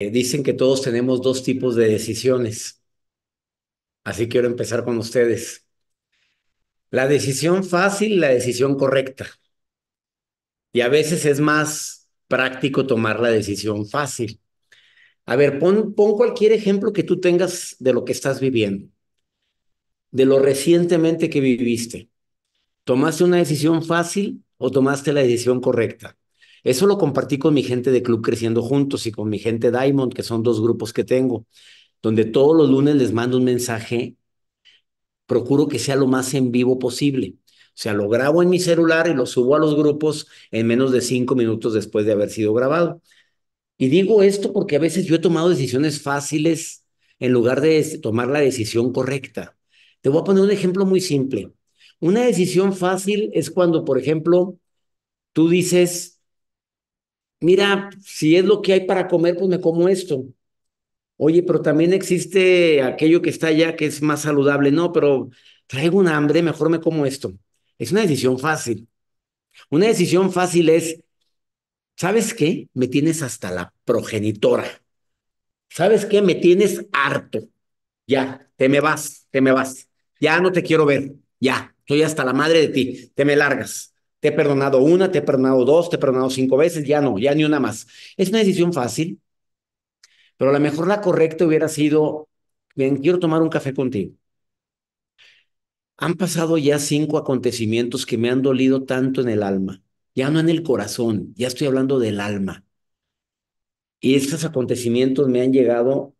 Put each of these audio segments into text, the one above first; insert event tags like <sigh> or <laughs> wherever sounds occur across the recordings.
Eh, dicen que todos tenemos dos tipos de decisiones. Así quiero empezar con ustedes. La decisión fácil, la decisión correcta. Y a veces es más práctico tomar la decisión fácil. A ver, pon, pon cualquier ejemplo que tú tengas de lo que estás viviendo, de lo recientemente que viviste. ¿Tomaste una decisión fácil o tomaste la decisión correcta? Eso lo compartí con mi gente de Club Creciendo Juntos y con mi gente Diamond, que son dos grupos que tengo, donde todos los lunes les mando un mensaje. Procuro que sea lo más en vivo posible. O sea, lo grabo en mi celular y lo subo a los grupos en menos de cinco minutos después de haber sido grabado. Y digo esto porque a veces yo he tomado decisiones fáciles en lugar de tomar la decisión correcta. Te voy a poner un ejemplo muy simple. Una decisión fácil es cuando, por ejemplo, tú dices, mira, si es lo que hay para comer, pues me como esto. Oye, pero también existe aquello que está allá que es más saludable. No, pero traigo un hambre, mejor me como esto. Es una decisión fácil. Una decisión fácil es, ¿sabes qué? Me tienes hasta la progenitora. ¿Sabes qué? Me tienes harto. Ya, te me vas, te me vas. Ya no te quiero ver. Ya, soy hasta la madre de ti. Te me largas. Te he perdonado una, te he perdonado dos, te he perdonado cinco veces, ya no, ya ni una más. Es una decisión fácil, pero a lo mejor la correcta hubiera sido, bien, quiero tomar un café contigo. Han pasado ya cinco acontecimientos que me han dolido tanto en el alma, ya no en el corazón, ya estoy hablando del alma. Y estos acontecimientos me han llegado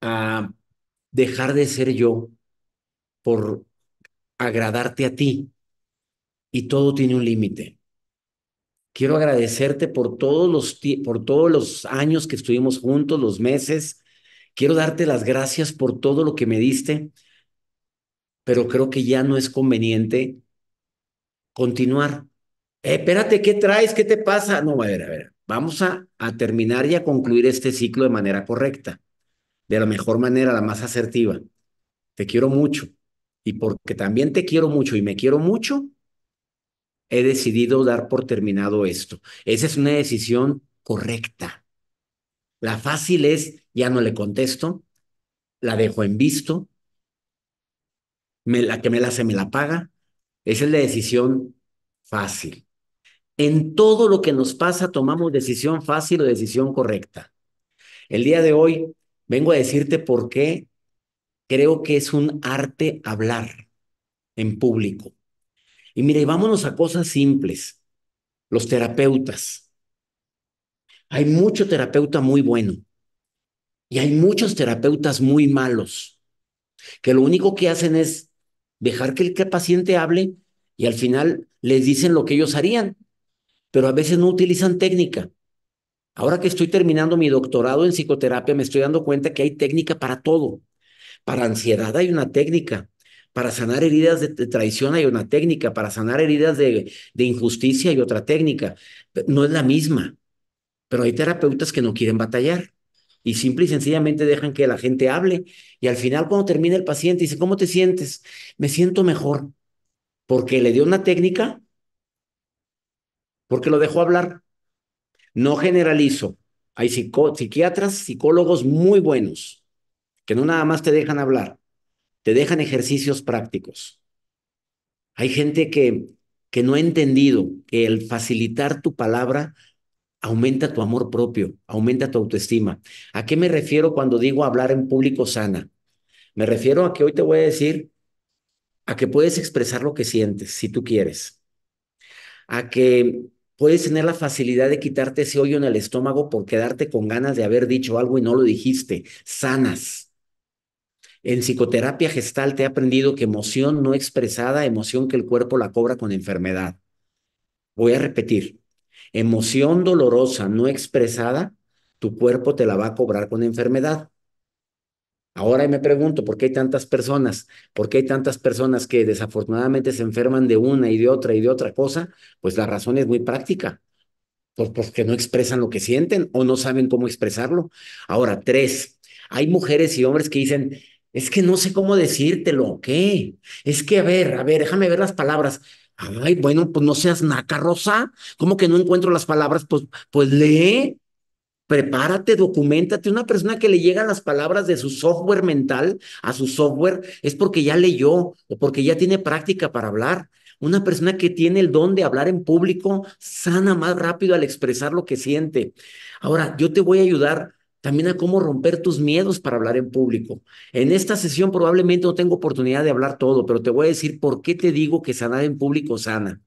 a dejar de ser yo por agradarte a ti, y todo tiene un límite. Quiero agradecerte por todos, los, por todos los años que estuvimos juntos, los meses. Quiero darte las gracias por todo lo que me diste, pero creo que ya no es conveniente continuar. Eh, espérate, ¿qué traes? ¿Qué te pasa? No, a ver, a ver. Vamos a, a terminar y a concluir este ciclo de manera correcta, de la mejor manera, la más asertiva. Te quiero mucho y porque también te quiero mucho y me quiero mucho, he decidido dar por terminado esto. Esa es una decisión correcta. La fácil es, ya no le contesto, la dejo en visto, la que me la hace me la paga. Esa es la decisión fácil. En todo lo que nos pasa tomamos decisión fácil o decisión correcta. El día de hoy vengo a decirte por qué creo que es un arte hablar en público. Y mire, vámonos a cosas simples. Los terapeutas. Hay mucho terapeuta muy bueno y hay muchos terapeutas muy malos que lo único que hacen es dejar que el paciente hable y al final les dicen lo que ellos harían, pero a veces no utilizan técnica. Ahora que estoy terminando mi doctorado en psicoterapia, me estoy dando cuenta que hay técnica para todo. Para ansiedad hay una técnica, para sanar heridas de, traición hay una técnica, para sanar heridas de, de injusticia hay otra técnica. No es la misma, pero hay terapeutas que no quieren batallar y simple y sencillamente dejan que la gente hable y al final cuando termina el paciente dice, ¿cómo te sientes? Me siento mejor porque le dio una técnica, porque lo dejó hablar. No generalizo. Hay psiquiatras, psicólogos muy buenos que no nada más te dejan hablar, te dejan ejercicios prácticos. Hay gente que, que no ha entendido que el facilitar tu palabra aumenta tu amor propio, aumenta tu autoestima. ¿A qué me refiero cuando digo hablar en público sana? Me refiero a que hoy te voy a decir a que puedes expresar lo que sientes si tú quieres, a que puedes tener la facilidad de quitarte ese hoyo en el estómago por quedarte con ganas de haber dicho algo y no lo dijiste, sanas. En psicoterapia gestal te he aprendido que emoción no expresada, emoción que el cuerpo la cobra con enfermedad. Voy a repetir, emoción dolorosa no expresada, tu cuerpo te la va a cobrar con enfermedad. Ahora me pregunto, ¿por qué hay tantas personas? ¿Por qué hay tantas personas que desafortunadamente se enferman de una y de otra y de otra cosa? Pues la razón es muy práctica. Pues porque no expresan lo que sienten o no saben cómo expresarlo. Ahora, tres, hay mujeres y hombres que dicen, es que no sé cómo decírtelo, ¿qué? Es que, a ver, a ver, déjame ver las palabras. Ay, bueno, pues no seas naca, Rosa. ¿Cómo que no encuentro las palabras? Pues, pues lee, prepárate, documentate. Una persona que le llega las palabras de su software mental a su software es porque ya leyó o porque ya tiene práctica para hablar. Una persona que tiene el don de hablar en público sana más rápido al expresar lo que siente. Ahora, yo te voy a ayudar también a cómo romper tus miedos para hablar en público. En esta sesión probablemente no tengo oportunidad de hablar todo, pero te voy a decir por qué te digo que sanar en público sana.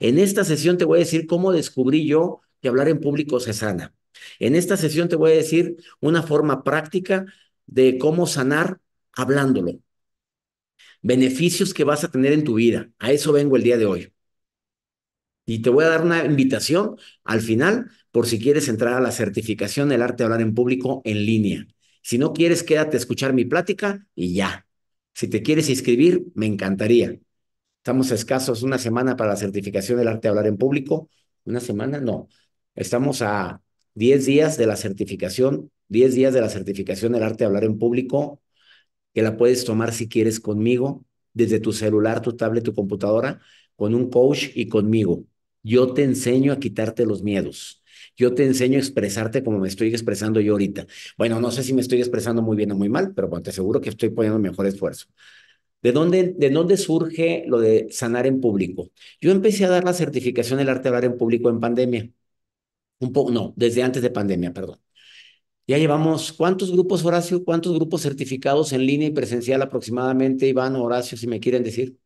En esta sesión te voy a decir cómo descubrí yo que hablar en público se sana. En esta sesión te voy a decir una forma práctica de cómo sanar hablándolo. Beneficios que vas a tener en tu vida. A eso vengo el día de hoy. Y te voy a dar una invitación al final por si quieres entrar a la certificación del arte de hablar en público en línea. Si no quieres, quédate a escuchar mi plática y ya. Si te quieres inscribir, me encantaría. Estamos escasos una semana para la certificación del arte de hablar en público. Una semana, no. Estamos a 10 días de la certificación, 10 días de la certificación del arte de hablar en público, que la puedes tomar si quieres conmigo, desde tu celular, tu tablet, tu computadora, con un coach y conmigo. Yo te enseño a quitarte los miedos. Yo te enseño a expresarte como me estoy expresando yo ahorita. Bueno, no sé si me estoy expresando muy bien o muy mal, pero bueno, te aseguro que estoy poniendo mejor esfuerzo. ¿De dónde, ¿De dónde surge lo de sanar en público? Yo empecé a dar la certificación del arte de hablar en público en pandemia. Un poco, no, desde antes de pandemia, perdón. Ya llevamos, ¿cuántos grupos, Horacio? ¿Cuántos grupos certificados en línea y presencial aproximadamente, Iván, Horacio, si me quieren decir?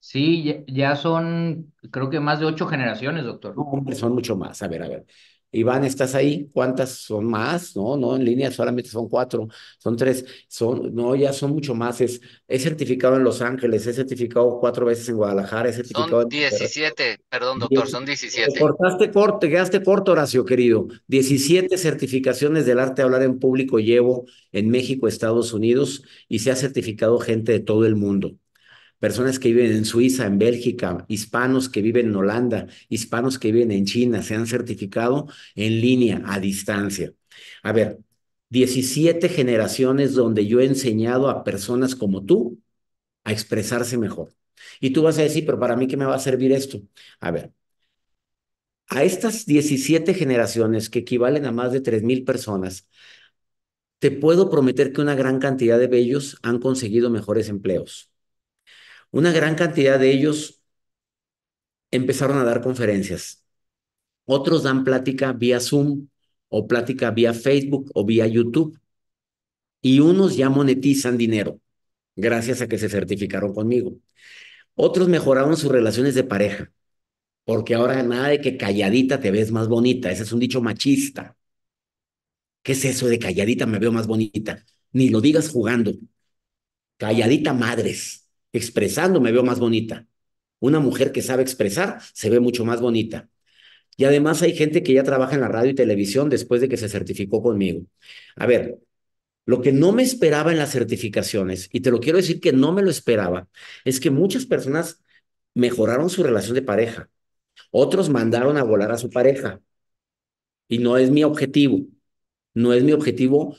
Sí, ya, son, creo que más de ocho generaciones, doctor. son mucho más. A ver, a ver. Iván, ¿estás ahí? ¿Cuántas son más? No, no, en línea solamente son cuatro, son tres, son, no, ya son mucho más. Es, es certificado en Los Ángeles, he certificado cuatro veces en Guadalajara, es certificado. Son 17, perdón, doctor, son 17. cortaste corto, te quedaste corto, Horacio, querido. 17 certificaciones del arte de hablar en público llevo en México, Estados Unidos, y se ha certificado gente de todo el mundo personas que viven en Suiza, en Bélgica, hispanos que viven en Holanda, hispanos que viven en China, se han certificado en línea, a distancia. A ver, 17 generaciones donde yo he enseñado a personas como tú a expresarse mejor. Y tú vas a decir, pero para mí, ¿qué me va a servir esto? A ver, a estas 17 generaciones que equivalen a más de 3.000 personas, te puedo prometer que una gran cantidad de ellos han conseguido mejores empleos. Una gran cantidad de ellos empezaron a dar conferencias. Otros dan plática vía Zoom o plática vía Facebook o vía YouTube. Y unos ya monetizan dinero gracias a que se certificaron conmigo. Otros mejoraron sus relaciones de pareja, porque ahora nada de que calladita te ves más bonita, ese es un dicho machista. ¿Qué es eso de calladita me veo más bonita? Ni lo digas jugando. Calladita madres expresando me veo más bonita. Una mujer que sabe expresar se ve mucho más bonita. Y además hay gente que ya trabaja en la radio y televisión después de que se certificó conmigo. A ver, lo que no me esperaba en las certificaciones, y te lo quiero decir que no me lo esperaba, es que muchas personas mejoraron su relación de pareja. Otros mandaron a volar a su pareja. Y no es mi objetivo. No es mi objetivo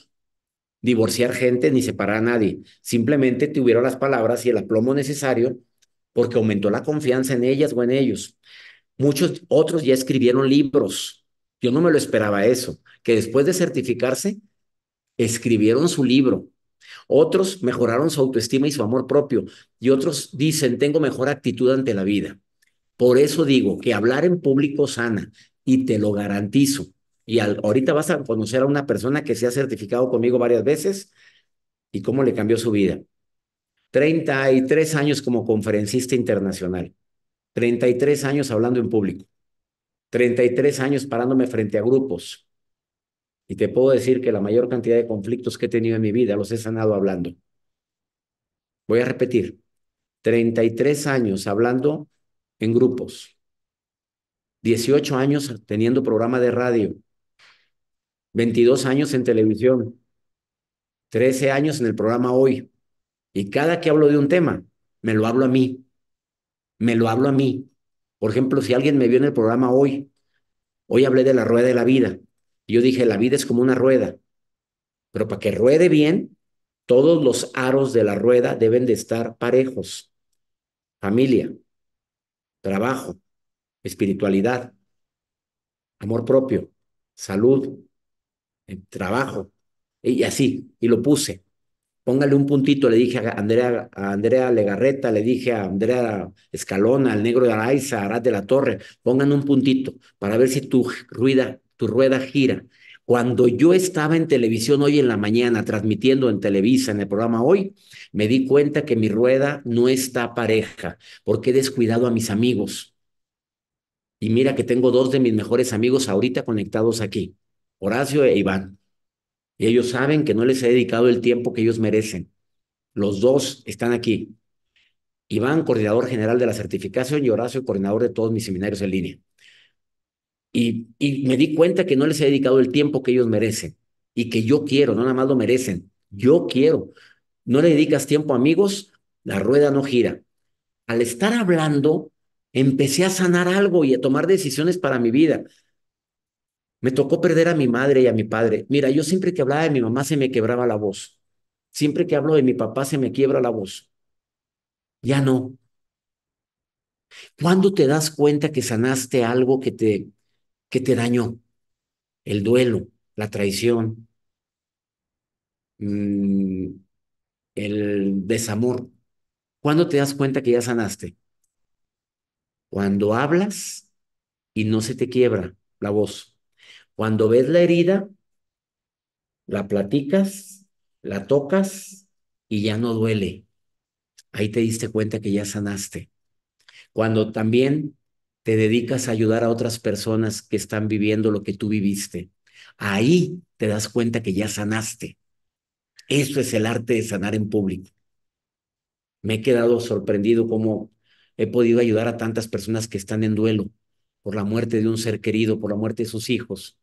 divorciar gente ni separar a nadie. Simplemente tuvieron las palabras y el aplomo necesario porque aumentó la confianza en ellas o en ellos. Muchos otros ya escribieron libros. Yo no me lo esperaba eso, que después de certificarse, escribieron su libro. Otros mejoraron su autoestima y su amor propio. Y otros dicen, tengo mejor actitud ante la vida. Por eso digo que hablar en público sana y te lo garantizo. Y ahorita vas a conocer a una persona que se ha certificado conmigo varias veces y cómo le cambió su vida. 33 años como conferencista internacional, 33 años hablando en público, 33 años parándome frente a grupos. Y te puedo decir que la mayor cantidad de conflictos que he tenido en mi vida los he sanado hablando. Voy a repetir, 33 años hablando en grupos, 18 años teniendo programa de radio, 22 años en televisión, 13 años en el programa Hoy. Y cada que hablo de un tema, me lo hablo a mí. Me lo hablo a mí. Por ejemplo, si alguien me vio en el programa Hoy, hoy hablé de la rueda de la vida. Y yo dije, la vida es como una rueda. Pero para que ruede bien, todos los aros de la rueda deben de estar parejos. Familia, trabajo, espiritualidad, amor propio, salud, trabajo. Y así, y lo puse. Póngale un puntito, le dije a Andrea, a Andrea Legarreta, le dije a Andrea Escalona, al negro de Araiza, a Arad de la Torre, pongan un puntito para ver si tu rueda tu rueda gira. Cuando yo estaba en televisión hoy en la mañana, transmitiendo en Televisa, en el programa hoy, me di cuenta que mi rueda no está pareja, porque he descuidado a mis amigos. Y mira que tengo dos de mis mejores amigos ahorita conectados aquí. Horacio e Iván. Y ellos saben que no les he dedicado el tiempo que ellos merecen. Los dos están aquí. Iván, coordinador general de la certificación, y Horacio, coordinador de todos mis seminarios en línea. Y, me di cuenta que no les he dedicado el tiempo que ellos merecen y que yo quiero, no nada más lo merecen, yo quiero. No le dedicas tiempo, amigos, la rueda no gira. Al estar hablando, empecé a sanar algo y a tomar decisiones para mi vida. Me tocó perder a mi madre y a mi padre. Mira, yo siempre que hablaba de mi mamá se me quebraba la voz. Siempre que hablo de mi papá se me quiebra la voz. Ya no. ¿Cuándo te das cuenta que sanaste algo que te, que te dañó? El duelo, la traición, mm, el desamor. ¿Cuándo te das cuenta que ya sanaste? Cuando hablas y no se te quiebra la voz. Cuando ves la herida, la platicas, la tocas y ya no duele. Ahí te diste cuenta que ya sanaste. Cuando también te dedicas a ayudar a otras personas que están viviendo lo que tú viviste, ahí te das cuenta que ya sanaste. Eso es el arte de sanar en público. Me he quedado sorprendido cómo he podido ayudar a tantas personas que están en duelo por la muerte de un ser querido, por la muerte de sus hijos,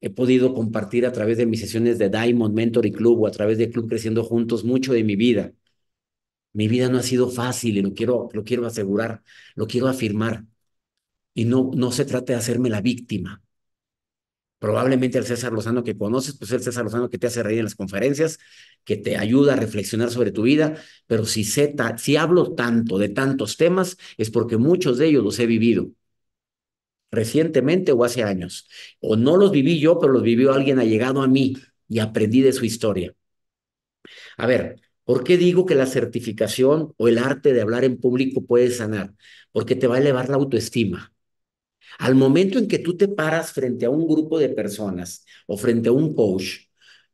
he podido compartir a través de mis sesiones de Diamond Mentoring Club o a través de Club Creciendo Juntos mucho de mi vida. Mi vida no ha sido fácil y lo quiero, lo quiero asegurar, lo quiero afirmar. Y no, no se trata de hacerme la víctima. Probablemente el César Lozano que conoces, pues el César Lozano que te hace reír en las conferencias, que te ayuda a reflexionar sobre tu vida, pero si, si hablo tanto de tantos temas es porque muchos de ellos los he vivido recientemente o hace años. O no los viví yo, pero los vivió alguien allegado a mí y aprendí de su historia. A ver, ¿por qué digo que la certificación o el arte de hablar en público puede sanar? Porque te va a elevar la autoestima. Al momento en que tú te paras frente a un grupo de personas o frente a un coach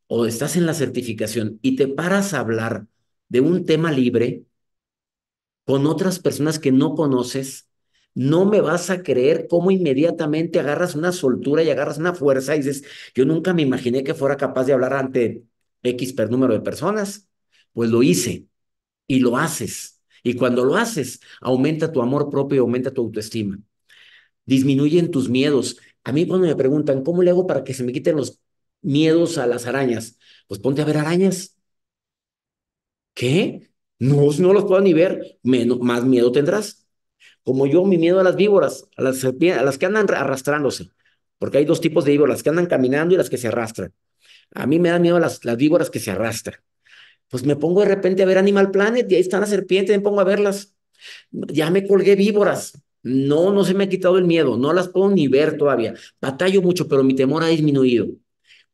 o estás en la certificación y te paras a hablar de un tema libre con otras personas que no conoces, no me vas a creer cómo inmediatamente agarras una soltura y agarras una fuerza y dices, yo nunca me imaginé que fuera capaz de hablar ante X per número de personas. Pues lo hice y lo haces. Y cuando lo haces, aumenta tu amor propio, y aumenta tu autoestima. Disminuyen tus miedos. A mí cuando me preguntan, ¿cómo le hago para que se me quiten los miedos a las arañas? Pues ponte a ver arañas. ¿Qué? No, no los puedo ni ver, menos, más miedo tendrás como yo mi miedo a las víboras, a las, a las que andan arrastrándose, porque hay dos tipos de víboras, las que andan caminando y las que se arrastran. A mí me dan miedo las, las víboras que se arrastran. Pues me pongo de repente a ver Animal Planet y ahí están las serpientes, me pongo a verlas. Ya me colgué víboras. No, no se me ha quitado el miedo, no las puedo ni ver todavía. Batallo mucho, pero mi temor ha disminuido.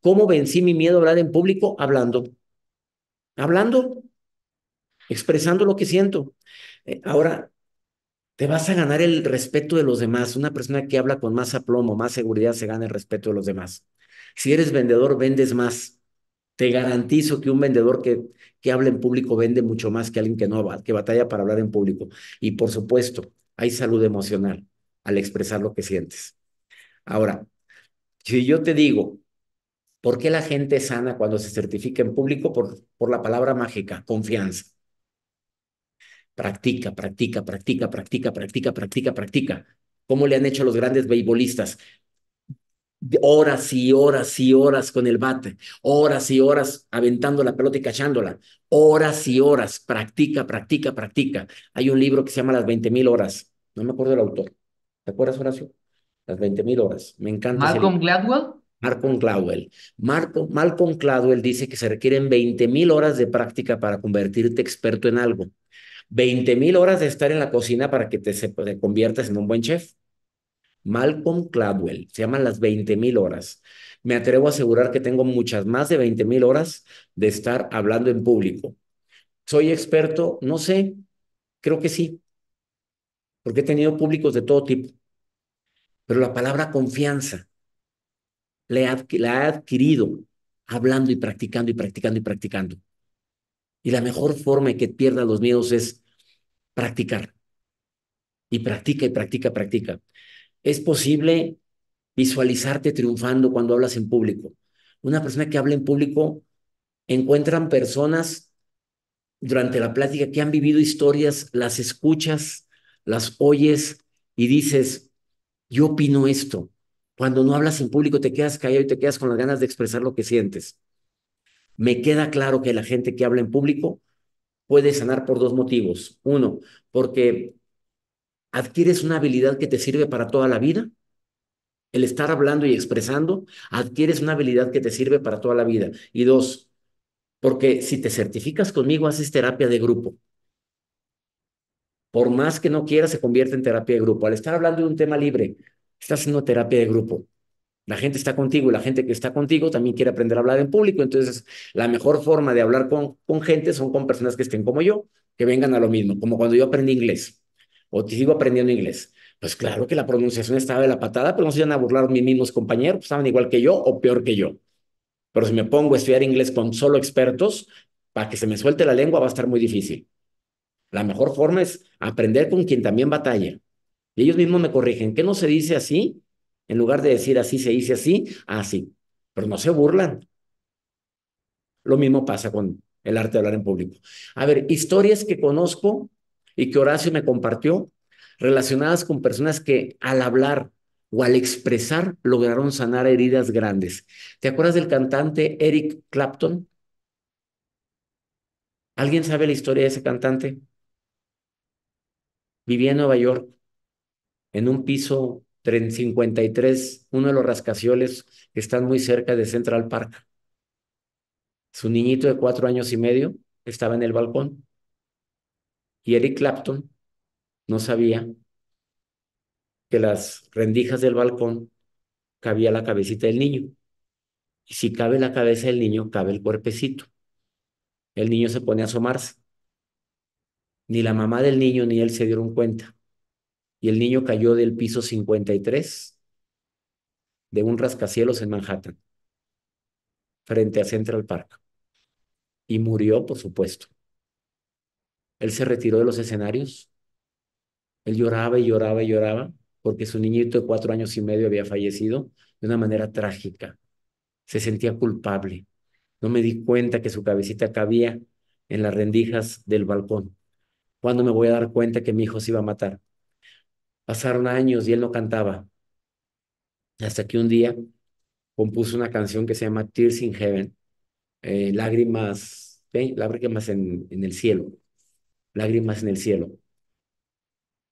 ¿Cómo vencí mi miedo a hablar en público? Hablando. Hablando, expresando lo que siento. Eh, ahora, te vas a ganar el respeto de los demás. Una persona que habla con más aplomo, más seguridad, se gana el respeto de los demás. Si eres vendedor, vendes más. Te garantizo que un vendedor que, que habla en público vende mucho más que alguien que no que batalla para hablar en público. Y por supuesto, hay salud emocional al expresar lo que sientes. Ahora, si yo te digo, ¿por qué la gente sana cuando se certifica en público? Por, por la palabra mágica, confianza. Practica, practica, practica, practica, practica, practica, practica. ¿Cómo le han hecho a los grandes beisbolistas? Horas y horas y horas con el bate, horas y horas aventando la pelota y cachándola, horas y horas, practica, practica, practica. Hay un libro que se llama Las 20.000 horas, no me acuerdo el autor. ¿Te acuerdas, Horacio? Las 20.000 horas, me encanta. ¿Malcolm Gladwell? Malcolm Gladwell. Marco, Malcolm Gladwell dice que se requieren 20.000 horas de práctica para convertirte experto en algo. ¿20,000 mil horas de estar en la cocina para que te, pues, conviertas en un buen chef. Malcolm Gladwell, se llaman las 20,000 mil horas. Me atrevo a asegurar que tengo muchas más de 20,000 mil horas de estar hablando en público. ¿Soy experto? No sé, creo que sí, porque he tenido públicos de todo tipo. Pero la palabra confianza la he adquirido hablando y practicando y practicando y practicando. Y la mejor forma de que pierdas los miedos es practicar. Y practica y practica, practica. Es posible visualizarte triunfando cuando hablas en público. Una persona que habla en público encuentran personas durante la plática que han vivido historias, las escuchas, las oyes y dices, yo opino esto. Cuando no hablas en público te quedas callado y te quedas con las ganas de expresar lo que sientes. Me queda claro que la gente que habla en público puede sanar por dos motivos. Uno, porque adquieres una habilidad que te sirve para toda la vida. El estar hablando y expresando, adquieres una habilidad que te sirve para toda la vida. Y dos, porque si te certificas conmigo, haces terapia de grupo. Por más que no quieras, se convierte en terapia de grupo. Al estar hablando de un tema libre, estás haciendo terapia de grupo. La gente está contigo y la gente que está contigo también quiere aprender a hablar en público. Entonces, la mejor forma de hablar con, con gente son con personas que estén como yo, que vengan a lo mismo, como cuando yo aprendí inglés o te sigo aprendiendo inglés. Pues claro que la pronunciación estaba de la patada, pero no se iban a burlar mis mismos compañeros, pues, estaban igual que yo o peor que yo. Pero si me pongo a estudiar inglés con solo expertos, para que se me suelte la lengua va a estar muy difícil. La mejor forma es aprender con quien también batalla. Y ellos mismos me corrigen, ¿qué no se dice así? En lugar de decir así se dice así, así. Pero no se burlan. Lo mismo pasa con el arte de hablar en público. A ver, historias que conozco y que Horacio me compartió relacionadas con personas que al hablar o al expresar lograron sanar heridas grandes. ¿Te acuerdas del cantante Eric Clapton? ¿Alguien sabe la historia de ese cantante? Vivía en Nueva York, en un piso 53, uno de los rascacielos que están muy cerca de Central Park. Su niñito de cuatro años y medio estaba en el balcón y Eric Clapton no sabía que las rendijas del balcón cabía la cabecita del niño. Y si cabe la cabeza del niño, cabe el cuerpecito. El niño se pone a asomarse. Ni la mamá del niño ni él se dieron cuenta y el niño cayó del piso 53 de un rascacielos en Manhattan, frente a Central Park. Y murió, por supuesto. Él se retiró de los escenarios. Él lloraba y lloraba y lloraba porque su niñito de cuatro años y medio había fallecido de una manera trágica. Se sentía culpable. No me di cuenta que su cabecita cabía en las rendijas del balcón. ¿Cuándo me voy a dar cuenta que mi hijo se iba a matar? Pasaron años y él no cantaba. Hasta que un día compuso una canción que se llama Tears in Heaven, eh, lágrimas, lágrimas en, en el cielo, lágrimas en el cielo.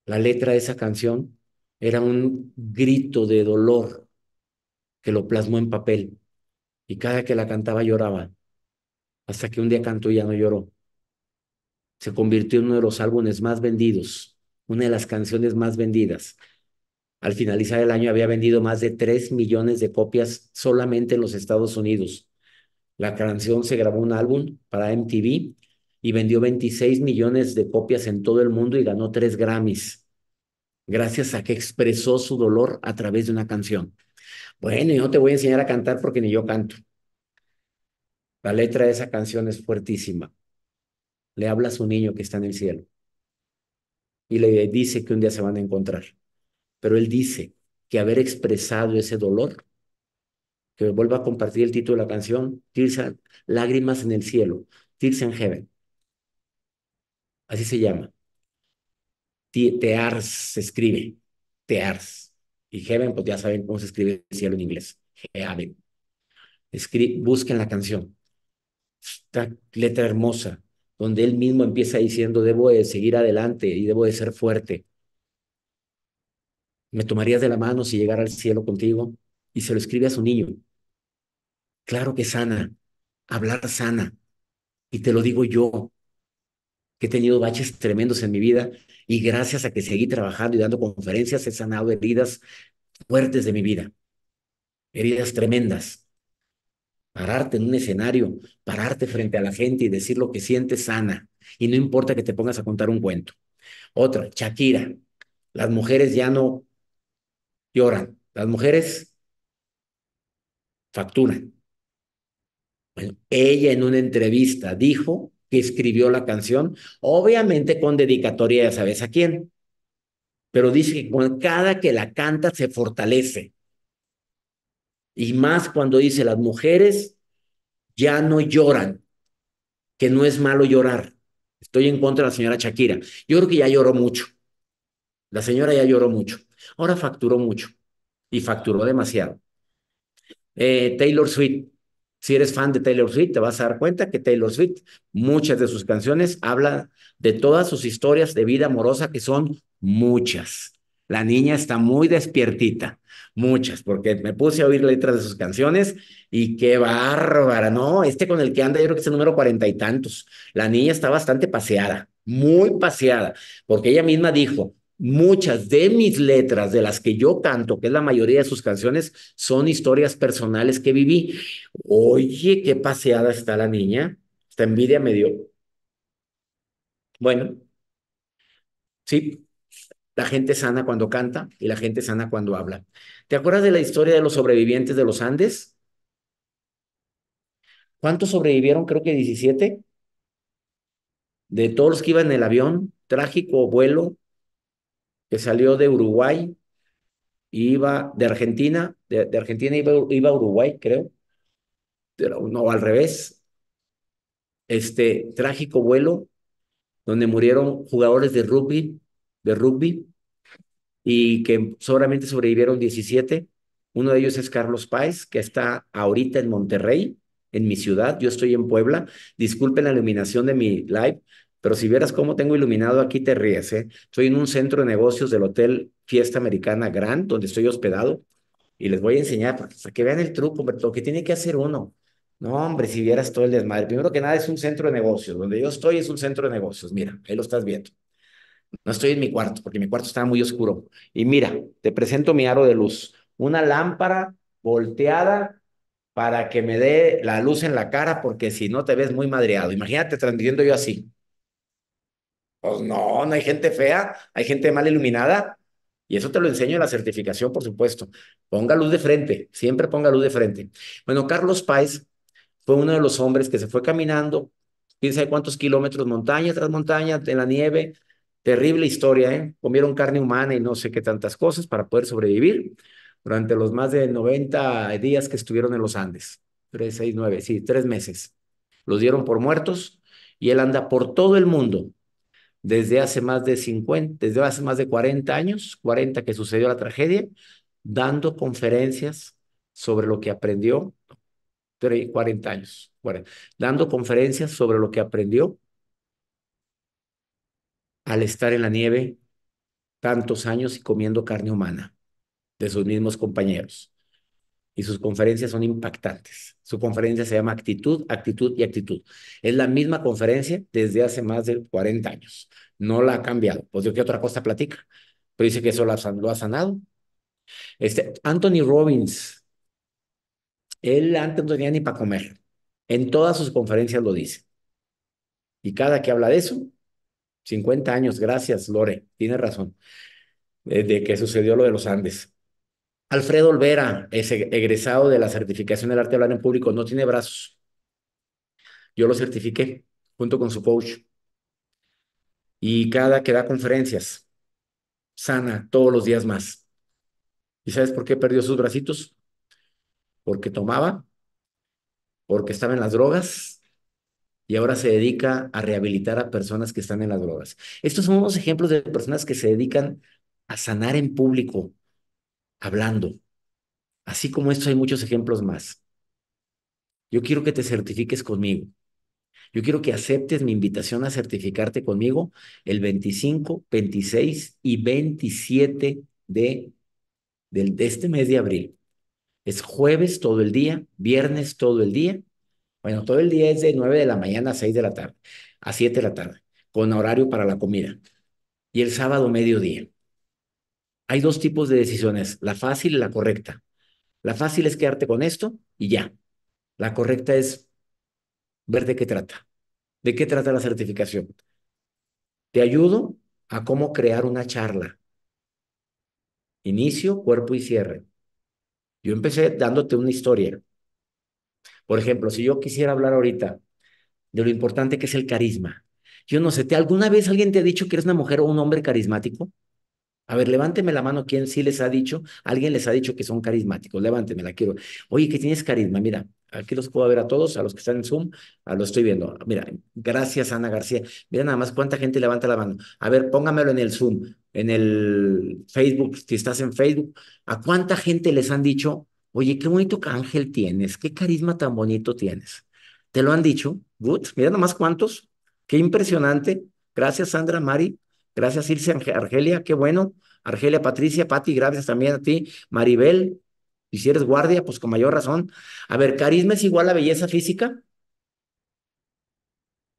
La letra de esa canción era un grito de dolor que lo plasmó en papel y cada que la cantaba lloraba, hasta que un día cantó y ya no lloró. Se convirtió en uno de los álbumes más vendidos una de las canciones más vendidas. Al finalizar el año había vendido más de 3 millones de copias solamente en los Estados Unidos. La canción se grabó un álbum para MTV y vendió 26 millones de copias en todo el mundo y ganó 3 Grammys, gracias a que expresó su dolor a través de una canción. Bueno, yo no te voy a enseñar a cantar porque ni yo canto. La letra de esa canción es fuertísima. Le habla a su niño que está en el cielo y le dice que un día se van a encontrar. Pero él dice que haber expresado ese dolor, que vuelva a compartir el título de la canción, Lágrimas en el Cielo, Tears en Heaven. Así se llama. Tears se escribe, Tears. Y Heaven, pues ya saben cómo se escribe el cielo en inglés. Heaven. busquen la canción. Esta letra hermosa, donde él mismo empieza diciendo, debo de seguir adelante y debo de ser fuerte. ¿Me tomarías de la mano si llegara al cielo contigo? Y se lo escribe a su niño. Claro que sana, hablar sana. Y te lo digo yo, que he tenido baches tremendos en mi vida y gracias a que seguí trabajando y dando conferencias he sanado heridas fuertes de mi vida, heridas tremendas pararte en un escenario, pararte frente a la gente y decir lo que sientes sana. Y no importa que te pongas a contar un cuento. Otra, Shakira. Las mujeres ya no lloran. Las mujeres facturan. Bueno, ella en una entrevista dijo que escribió la canción, obviamente con dedicatoria, ya sabes a quién, pero dice que con cada que la canta se fortalece y más cuando dice, las mujeres ya no lloran, que no es malo llorar. Estoy en contra de la señora Shakira. Yo creo que ya lloró mucho. La señora ya lloró mucho. Ahora facturó mucho y facturó demasiado. Eh, Taylor Swift. Si eres fan de Taylor Swift, te vas a dar cuenta que Taylor Swift, muchas de sus canciones, habla de todas sus historias de vida amorosa, que son muchas. La niña está muy despiertita muchas, porque me puse a oír letras de sus canciones y qué bárbara, ¿no? Este con el que anda, yo creo que es el número cuarenta y tantos. La niña está bastante paseada, muy paseada, porque ella misma dijo, muchas de mis letras, de las que yo canto, que es la mayoría de sus canciones, son historias personales que viví. Oye, qué paseada está la niña. Esta envidia me dio. Bueno, sí. La gente sana cuando canta y la gente sana cuando habla. ¿Te acuerdas de la historia de los sobrevivientes de los Andes? ¿Cuántos sobrevivieron? Creo que 17. De todos los que iban en el avión, trágico vuelo que salió de Uruguay, iba de Argentina, de, Argentina iba, iba, a Uruguay, creo. Pero, no, al revés. Este trágico vuelo donde murieron jugadores de rugby de rugby y que solamente sobrevivieron 17. Uno de ellos es Carlos Páez, que está ahorita en Monterrey, en mi ciudad. Yo estoy en Puebla. Disculpen la iluminación de mi live, pero si vieras cómo tengo iluminado aquí, te ríes. ¿eh? Estoy en un centro de negocios del Hotel Fiesta Americana Grand, donde estoy hospedado, y les voy a enseñar para que vean el truco, lo que tiene que hacer uno. No, hombre, si vieras todo el desmadre. Primero que nada, es un centro de negocios. Donde yo estoy es un centro de negocios. Mira, ahí lo estás viendo. No estoy en mi cuarto, porque mi cuarto estaba muy oscuro. Y mira, te presento mi aro de luz, una lámpara volteada para que me dé la luz en la cara, porque si no te ves muy madreado. Imagínate transmitiendo yo así. Pues no, no hay gente fea, hay gente mal iluminada. Y eso te lo enseño en la certificación, por supuesto. Ponga luz de frente, siempre ponga luz de frente. Bueno, Carlos Páez fue uno de los hombres que se fue caminando, Piensa de cuántos kilómetros, montaña tras montaña, en la nieve, Terrible historia, ¿eh? Comieron carne humana y no sé qué tantas cosas para poder sobrevivir durante los más de 90 días que estuvieron en los Andes. Tres, seis, nueve, sí, tres meses. Los dieron por muertos y él anda por todo el mundo desde hace más de 50, desde hace más de 40 años, 40 que sucedió la tragedia, dando conferencias sobre lo que aprendió, 40 años, 40, dando conferencias sobre lo que aprendió al estar en la nieve tantos años y comiendo carne humana de sus mismos compañeros. Y sus conferencias son impactantes. Su conferencia se llama Actitud, Actitud y Actitud. Es la misma conferencia desde hace más de 40 años. No la ha cambiado. Pues yo qué otra cosa platica. Pero dice que eso lo ha sanado. Este, Anthony Robbins, él antes no tenía ni para comer. En todas sus conferencias lo dice. Y cada que habla de eso, 50 años, gracias Lore, tiene razón, eh, de que sucedió lo de los Andes. Alfredo Olvera, es e-, egresado de la certificación del arte de hablar en público, no tiene brazos. Yo lo certifiqué junto con su coach. Y cada que da conferencias, sana todos los días más. ¿Y sabes por qué perdió sus bracitos? Porque tomaba, porque estaba en las drogas y ahora se dedica a rehabilitar a personas que están en las drogas. Estos son unos ejemplos de personas que se dedican a sanar en público, hablando. Así como esto hay muchos ejemplos más. Yo quiero que te certifiques conmigo. Yo quiero que aceptes mi invitación a certificarte conmigo el 25, 26 y 27 de, de este mes de abril. Es jueves todo el día, viernes todo el día bueno, todo el día es de 9 de la mañana a 6 de la tarde, a 7 de la tarde, con horario para la comida. Y el sábado mediodía. Hay dos tipos de decisiones, la fácil y la correcta. La fácil es quedarte con esto y ya. La correcta es ver de qué trata. ¿De qué trata la certificación? Te ayudo a cómo crear una charla. Inicio, cuerpo y cierre. Yo empecé dándote una historia. Por ejemplo, si yo quisiera hablar ahorita de lo importante que es el carisma, yo no sé, ¿te, ¿alguna vez alguien te ha dicho que eres una mujer o un hombre carismático? A ver, levánteme la mano, ¿quién sí les ha dicho? Alguien les ha dicho que son carismáticos, levánteme, la quiero. Oye, que tienes carisma, mira, aquí los puedo ver a todos, a los que están en Zoom, a los estoy viendo. Mira, gracias Ana García. Mira nada más cuánta gente levanta la mano. A ver, póngamelo en el Zoom, en el Facebook, si estás en Facebook, ¿a cuánta gente les han dicho Oye, qué bonito ángel tienes, qué carisma tan bonito tienes. ¿Te lo han dicho? Good, mira nomás cuántos. Qué impresionante. Gracias, Sandra, Mari. Gracias, Irse Argelia, qué bueno. Argelia, Patricia, Pati, gracias también a ti. Maribel, y si eres guardia, pues con mayor razón. A ver, ¿carisma es igual a belleza física?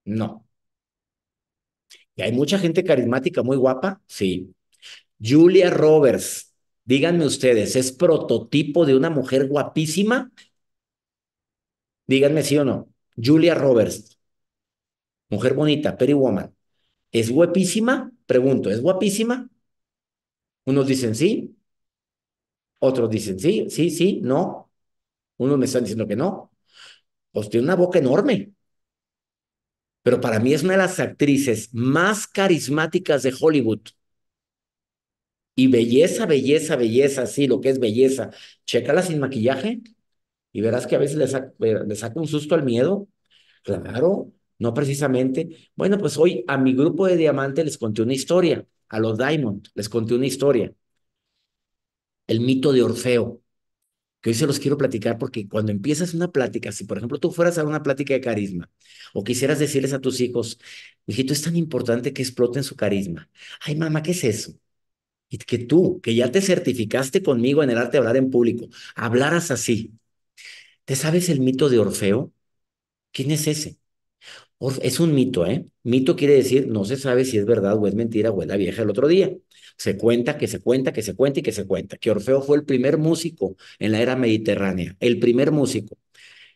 No. ¿Y hay mucha gente carismática muy guapa? Sí. Julia Roberts, Díganme ustedes, ¿es prototipo de una mujer guapísima? Díganme sí o no. Julia Roberts, mujer bonita, Perry Woman, ¿es guapísima? Pregunto, ¿es guapísima? Unos dicen sí, otros dicen sí, sí, sí, no. Unos me están diciendo que no. Pues tiene una boca enorme. Pero para mí es una de las actrices más carismáticas de Hollywood. Y belleza, belleza, belleza, sí, lo que es belleza. Chécala sin maquillaje y verás que a veces eh, le saca, un susto al miedo. Claro, no precisamente. Bueno, pues hoy a mi grupo de diamante les conté una historia, a los Diamond les conté una historia. El mito de Orfeo, que hoy se los quiero platicar porque cuando empiezas una plática, si por ejemplo tú fueras a una plática de carisma o quisieras decirles a tus hijos, hijito, es tan importante que exploten su carisma. Ay, mamá, ¿qué es eso? y que tú, que ya te certificaste conmigo en el arte de hablar en público, hablaras así. ¿Te sabes el mito de Orfeo? ¿Quién es ese? es un mito, ¿eh? Mito quiere decir no se sabe si es verdad o es mentira o es la vieja el otro día. Se cuenta, que se cuenta, que se cuenta y que se cuenta. Que Orfeo fue el primer músico en la era mediterránea, el primer músico.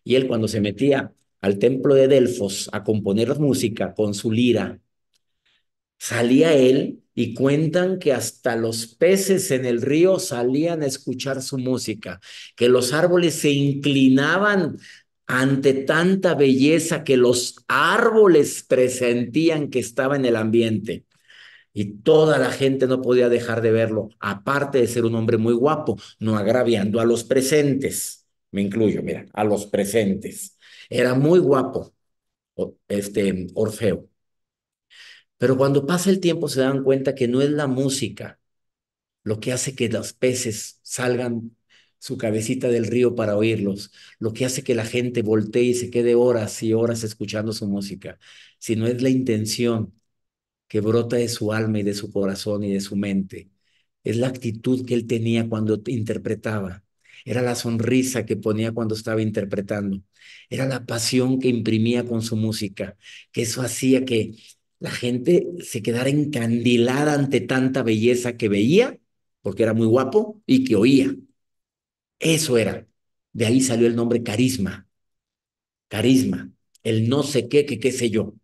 Y él cuando se metía al templo de Delfos a componer música con su lira, salía él y cuentan que hasta los peces en el río salían a escuchar su música, que los árboles se inclinaban ante tanta belleza que los árboles presentían que estaba en el ambiente. Y toda la gente no podía dejar de verlo, aparte de ser un hombre muy guapo, no agraviando a los presentes. Me incluyo, mira, a los presentes. Era muy guapo, este Orfeo. Pero cuando pasa el tiempo se dan cuenta que no es la música lo que hace que los peces salgan su cabecita del río para oírlos, lo que hace que la gente voltee y se quede horas y horas escuchando su música, sino es la intención que brota de su alma y de su corazón y de su mente. Es la actitud que él tenía cuando interpretaba. Era la sonrisa que ponía cuando estaba interpretando. Era la pasión que imprimía con su música, que eso hacía que la gente se quedara encandilada ante tanta belleza que veía, porque era muy guapo, y que oía. Eso era. De ahí salió el nombre carisma. Carisma. El no sé qué, que qué sé yo.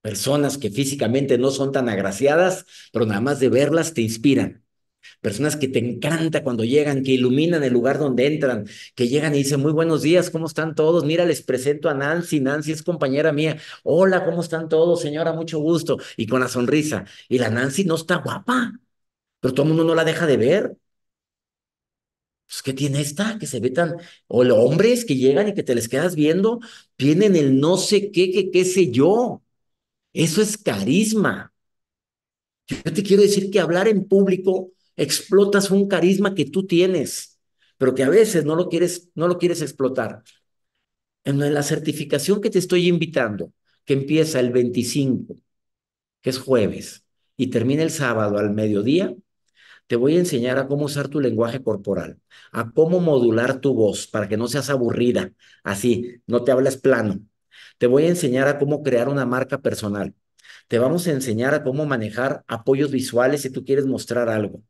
Personas que físicamente no son tan agraciadas, pero nada más de verlas te inspiran personas que te encanta cuando llegan, que iluminan el lugar donde entran, que llegan y dicen, muy buenos días, ¿cómo están todos? Mira, les presento a Nancy, Nancy es compañera mía, hola, ¿cómo están todos? Señora, mucho gusto, y con la sonrisa. Y la Nancy no está guapa, pero todo el mundo no la deja de ver. Pues, ¿Qué tiene esta? Que se ve tan... O los hombres que llegan y que te les quedas viendo, tienen el no sé qué, qué qué sé yo. Eso es carisma. Yo te quiero decir que hablar en público explotas un carisma que tú tienes, pero que a veces no lo quieres, no lo quieres explotar. En la certificación que te estoy invitando, que empieza el 25, que es jueves, y termina el sábado al mediodía, te voy a enseñar a cómo usar tu lenguaje corporal, a cómo modular tu voz para que no seas aburrida, así, no te hables plano. Te voy a enseñar a cómo crear una marca personal. Te vamos a enseñar a cómo manejar apoyos visuales si tú quieres mostrar algo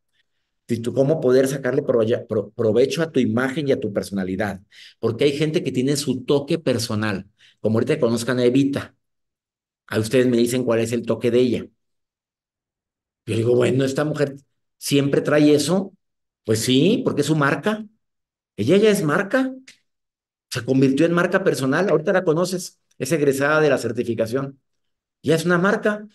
cómo poder sacarle provecho a tu imagen y a tu personalidad. Porque hay gente que tiene su toque personal. Como ahorita conozcan a Evita, a ustedes me dicen cuál es el toque de ella. Yo digo, bueno, esta mujer siempre trae eso. Pues sí, porque es su marca. Ella ya es marca. Se convirtió en marca personal. Ahorita la conoces. Es egresada de la certificación. Ya es una marca.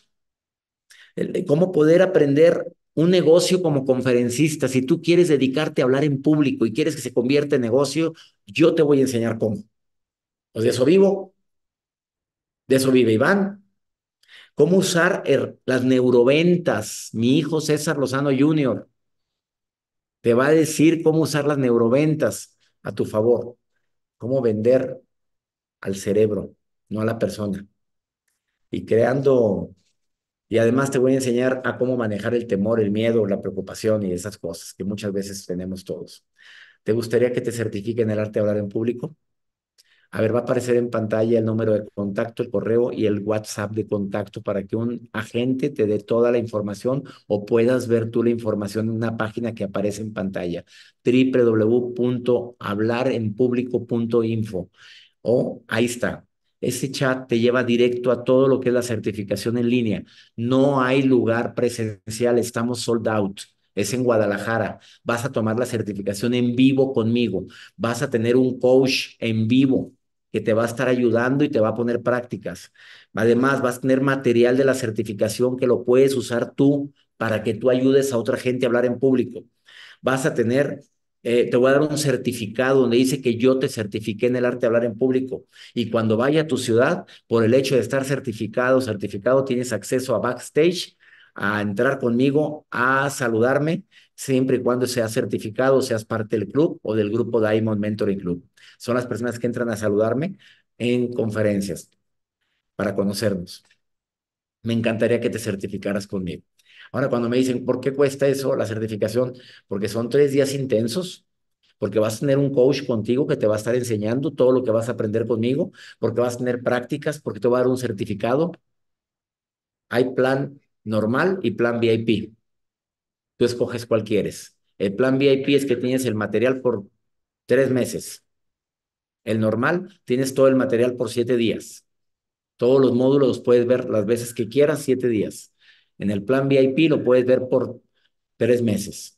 Cómo poder aprender un negocio como conferencista, si tú quieres dedicarte a hablar en público y quieres que se convierta en negocio, yo te voy a enseñar cómo. Pues de eso vivo. De eso vive Iván. ¿Cómo usar las neuroventas? Mi hijo César Lozano Jr. te va a decir cómo usar las neuroventas a tu favor. Cómo vender al cerebro, no a la persona. Y creando y además te voy a enseñar a cómo manejar el temor, el miedo, la preocupación y esas cosas que muchas veces tenemos todos. ¿Te gustaría que te certifiquen el arte de hablar en público? A ver, va a aparecer en pantalla el número de contacto, el correo y el WhatsApp de contacto para que un agente te dé toda la información o puedas ver tú la información en una página que aparece en pantalla, www.hablarenpublico.info. O ahí está, este chat te lleva directo a todo lo que es la certificación en línea. No hay lugar presencial, estamos sold out es en Guadalajara. Vas a tomar la certificación en vivo conmigo. Vas a tener un coach en vivo que te va a estar ayudando y te va a poner prácticas. Además, vas a tener material de la certificación que lo puedes usar tú para que tú ayudes a otra gente a hablar en público. Vas a tener eh, te voy a dar un certificado donde dice que yo te certifiqué en el arte de hablar en público. Y cuando vaya a tu ciudad, por el hecho de estar certificado, certificado, tienes acceso a backstage, a entrar conmigo, a saludarme, siempre y cuando seas certificado, seas parte del club o del grupo Diamond Mentoring Club. Son las personas que entran a saludarme en conferencias para conocernos. Me encantaría que te certificaras conmigo. Ahora, cuando me dicen, ¿por qué cuesta eso la certificación? Porque son tres días intensos, porque vas a tener un coach contigo que te va a estar enseñando todo lo que vas a aprender conmigo, porque vas a tener prácticas, porque te va a dar un certificado. Hay plan normal y plan VIP. Tú escoges cuál quieres. El plan VIP es que tienes el material por tres meses. El normal, tienes todo el material por siete días. Todos los módulos los puedes ver las veces que quieras, siete días. En el plan VIP lo puedes ver por tres meses.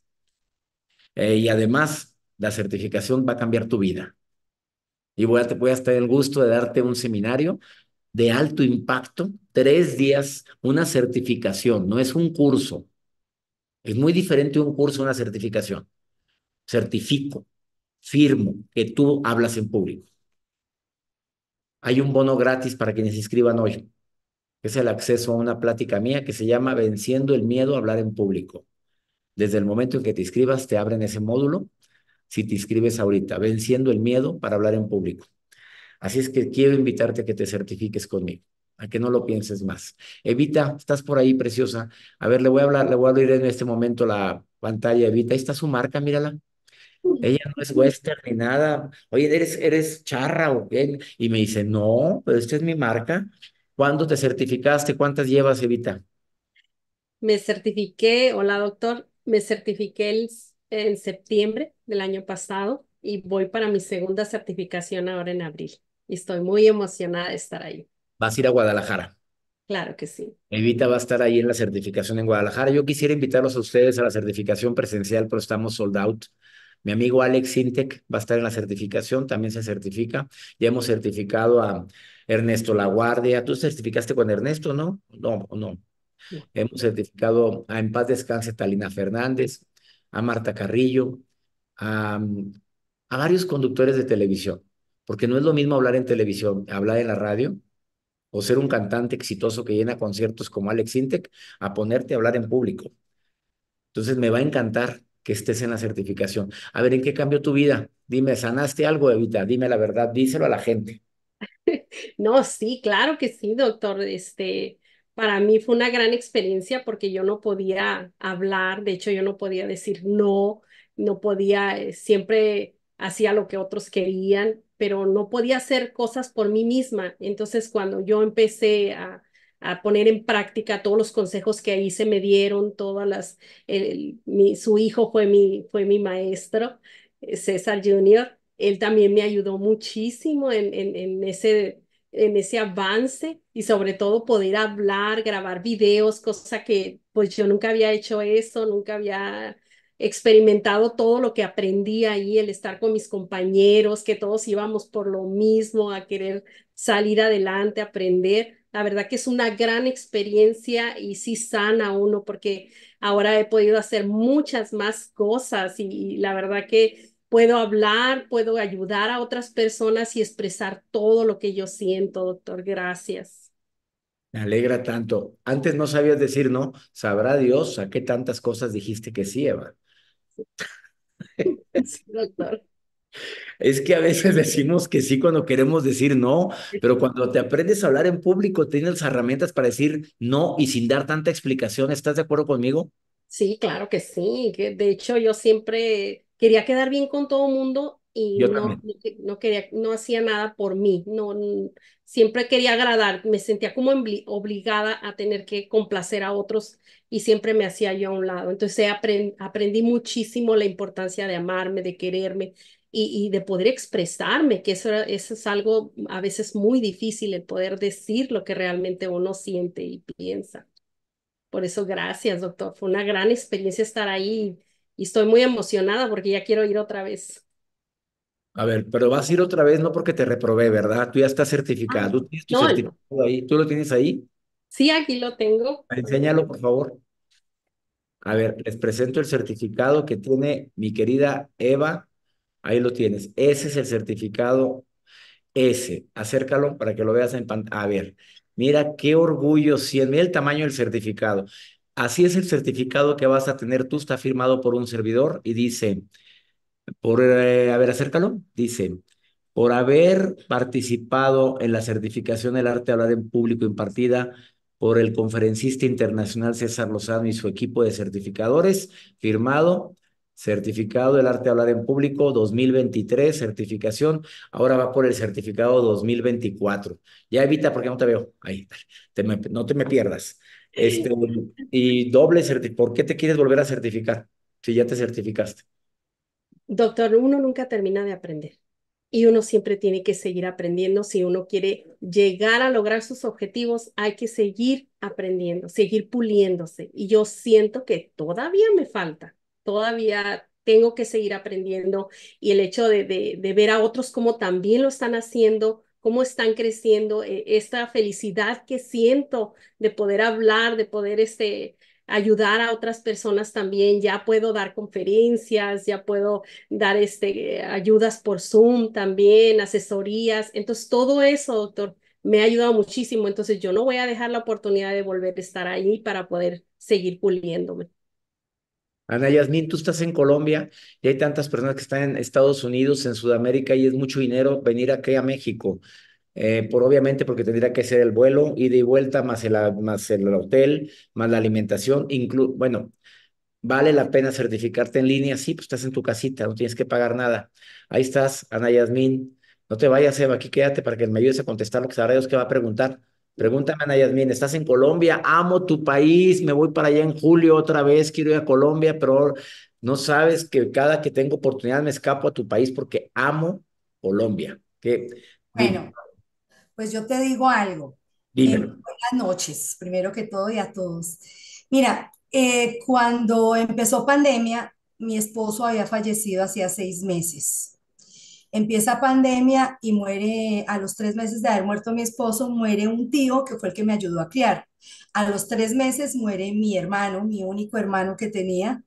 Eh, y además, la certificación va a cambiar tu vida. Y voy te voy a tener el gusto de darte un seminario de alto impacto, tres días, una certificación, no es un curso. Es muy diferente un curso a una certificación. Certifico, firmo que tú hablas en público. Hay un bono gratis para quienes se inscriban hoy es el acceso a una plática mía que se llama Venciendo el miedo a hablar en público. Desde el momento en que te inscribas, te abren ese módulo. Si te inscribes ahorita, venciendo el miedo para hablar en público. Así es que quiero invitarte a que te certifiques conmigo, a que no lo pienses más. Evita, estás por ahí, preciosa. A ver, le voy a hablar, le voy a abrir en este momento la pantalla, Evita. Ahí está su marca, mírala. Ella no es western ni nada. Oye, eres, eres charra o qué? Y me dice, no, pero esta es mi marca. ¿Cuándo te certificaste? ¿Cuántas llevas, Evita? Me certifiqué, hola doctor, me certifiqué en septiembre del año pasado y voy para mi segunda certificación ahora en abril. estoy muy emocionada de estar ahí. ¿Vas a ir a Guadalajara? Claro que sí. Evita va a estar ahí en la certificación en Guadalajara. Yo quisiera invitarlos a ustedes a la certificación presencial, pero estamos sold out. Mi amigo Alex Intec va a estar en la certificación, también se certifica. Ya hemos certificado a Ernesto Laguardia. Tú certificaste con Ernesto, ¿no? No, no. Hemos certificado a En Paz Descanse Talina Fernández, a Marta Carrillo, a, varios conductores de televisión, porque no es lo mismo hablar en televisión, hablar en la radio, o ser un cantante exitoso que llena conciertos como Alex Intec, a ponerte a hablar en público. Entonces me va a encantar que estés en la certificación. A ver, ¿en qué cambió tu vida? Dime, ¿sanaste algo, ahorita? Dime la verdad, díselo a la gente. <laughs> no, sí, claro que sí, doctor. Este, para mí fue una gran experiencia porque yo no podía hablar, de hecho yo no podía decir no, no podía, eh, siempre hacía lo que otros querían, pero no podía hacer cosas por mí misma. Entonces cuando yo empecé a, poner en práctica todos los consejos que ahí se me dieron, todas las, el, su hijo fue mi, fue mi maestro, eh, César Jr., él también me ayudó muchísimo en, en, ese, en ese avance y sobre todo poder hablar, grabar videos, cosa que pues yo nunca había hecho eso, nunca había experimentado todo lo que aprendí ahí, el estar con mis compañeros, que todos íbamos por lo mismo, a querer salir adelante, aprender. La verdad que es una gran experiencia y sí sana uno porque ahora he podido hacer muchas más cosas y la verdad que puedo hablar, puedo ayudar a otras personas y expresar todo lo que yo siento, doctor. Gracias. Me alegra tanto. Antes no sabías decir no. Sabrá Dios a qué tantas cosas dijiste que sí, Eva. <laughs> Sí, doctor. Es que a veces decimos que sí cuando queremos decir no, pero cuando te aprendes a hablar en público, tienes las herramientas para decir no y sin dar tanta explicación. ¿Estás de acuerdo conmigo? Sí, claro que sí. De hecho, yo siempre quería quedar bien con todo el mundo y no, no, quería, no hacía nada por mí, no, siempre quería agradar, me sentía como obligada a tener que complacer a otros y siempre me hacía yo a un lado. Entonces aprendí muchísimo la importancia de amarme, de quererme y, de poder expresarme, que eso, eso es algo a veces muy difícil, el poder decir lo que realmente uno siente y piensa. Por eso, gracias, doctor. Fue una gran experiencia estar ahí y estoy muy emocionada porque ya quiero ir otra vez. A ver, pero vas a ir otra vez no porque te reprobé, ¿verdad? Tú ya estás certificado. Ah, ¿Tú tienes ¿Tú lo tienes ahí? Sí, aquí lo tengo. Enséñalo, por favor. A ver, les presento el certificado que tiene mi querida Eva. Ahí lo tienes. Ese es el certificado ese. Acércalo para que lo veas en pantalla. A ver, mira qué orgullo. Mira el tamaño del certificado. Así es el certificado que vas a tener tú, está firmado por un servidor y dice, por, eh, a ver, acércalo, dice, por haber participado en la certificación del arte de hablar en público impartida por el conferencista internacional César Lozano y su equipo de certificadores, firmado Certificado del Arte de Hablar en Público 2023, certificación. Ahora va por el certificado 2024. Ya evita porque no te veo. Ahí, no te me pierdas. Este, y doble ¿por qué te quieres volver a certificar si ya te certificaste? Doctor, uno nunca termina de aprender y uno siempre tiene que seguir aprendiendo. Si uno quiere llegar a lograr sus objetivos, hay que seguir aprendiendo, seguir puliéndose. Y yo siento que todavía me falta, todavía tengo que seguir aprendiendo y el hecho de, de, de ver a otros como también lo están haciendo cómo están creciendo, eh, esta felicidad que siento de poder hablar, de poder este, ayudar a otras personas también. Ya puedo dar conferencias, ya puedo dar este, ayudas por Zoom también, asesorías. Entonces, todo eso, doctor, me ha ayudado muchísimo. Entonces, yo no voy a dejar la oportunidad de volver a estar ahí para poder seguir puliéndome. Ana Yasmin, tú estás en Colombia y hay tantas personas que están en Estados Unidos, en Sudamérica, y es mucho dinero venir aquí a México. Eh, por obviamente porque tendría que ser el vuelo, ida y vuelta, más el, más el hotel, más la alimentación, bueno, ¿vale la pena certificarte en línea? Sí, pues estás en tu casita, no tienes que pagar nada. Ahí estás, Ana Yasmin, no te vayas, Eva, aquí quédate para que me ayudes a contestar lo que sabrá que va a preguntar. Pregúntame a Yasmin, estás en Colombia, amo tu país, me voy para allá en julio otra vez, quiero ir a Colombia, pero no sabes que cada que tengo oportunidad me escapo a tu país porque amo Colombia. bueno, pues yo te digo algo. Dímelo. Eh, buenas noches, primero que todo y a todos. Mira, eh, cuando empezó pandemia, mi esposo había fallecido hacía seis meses. Empieza pandemia y muere, a los tres meses de haber muerto mi esposo, muere un tío que fue el que me ayudó a criar. A los tres meses muere mi hermano, mi único hermano que tenía.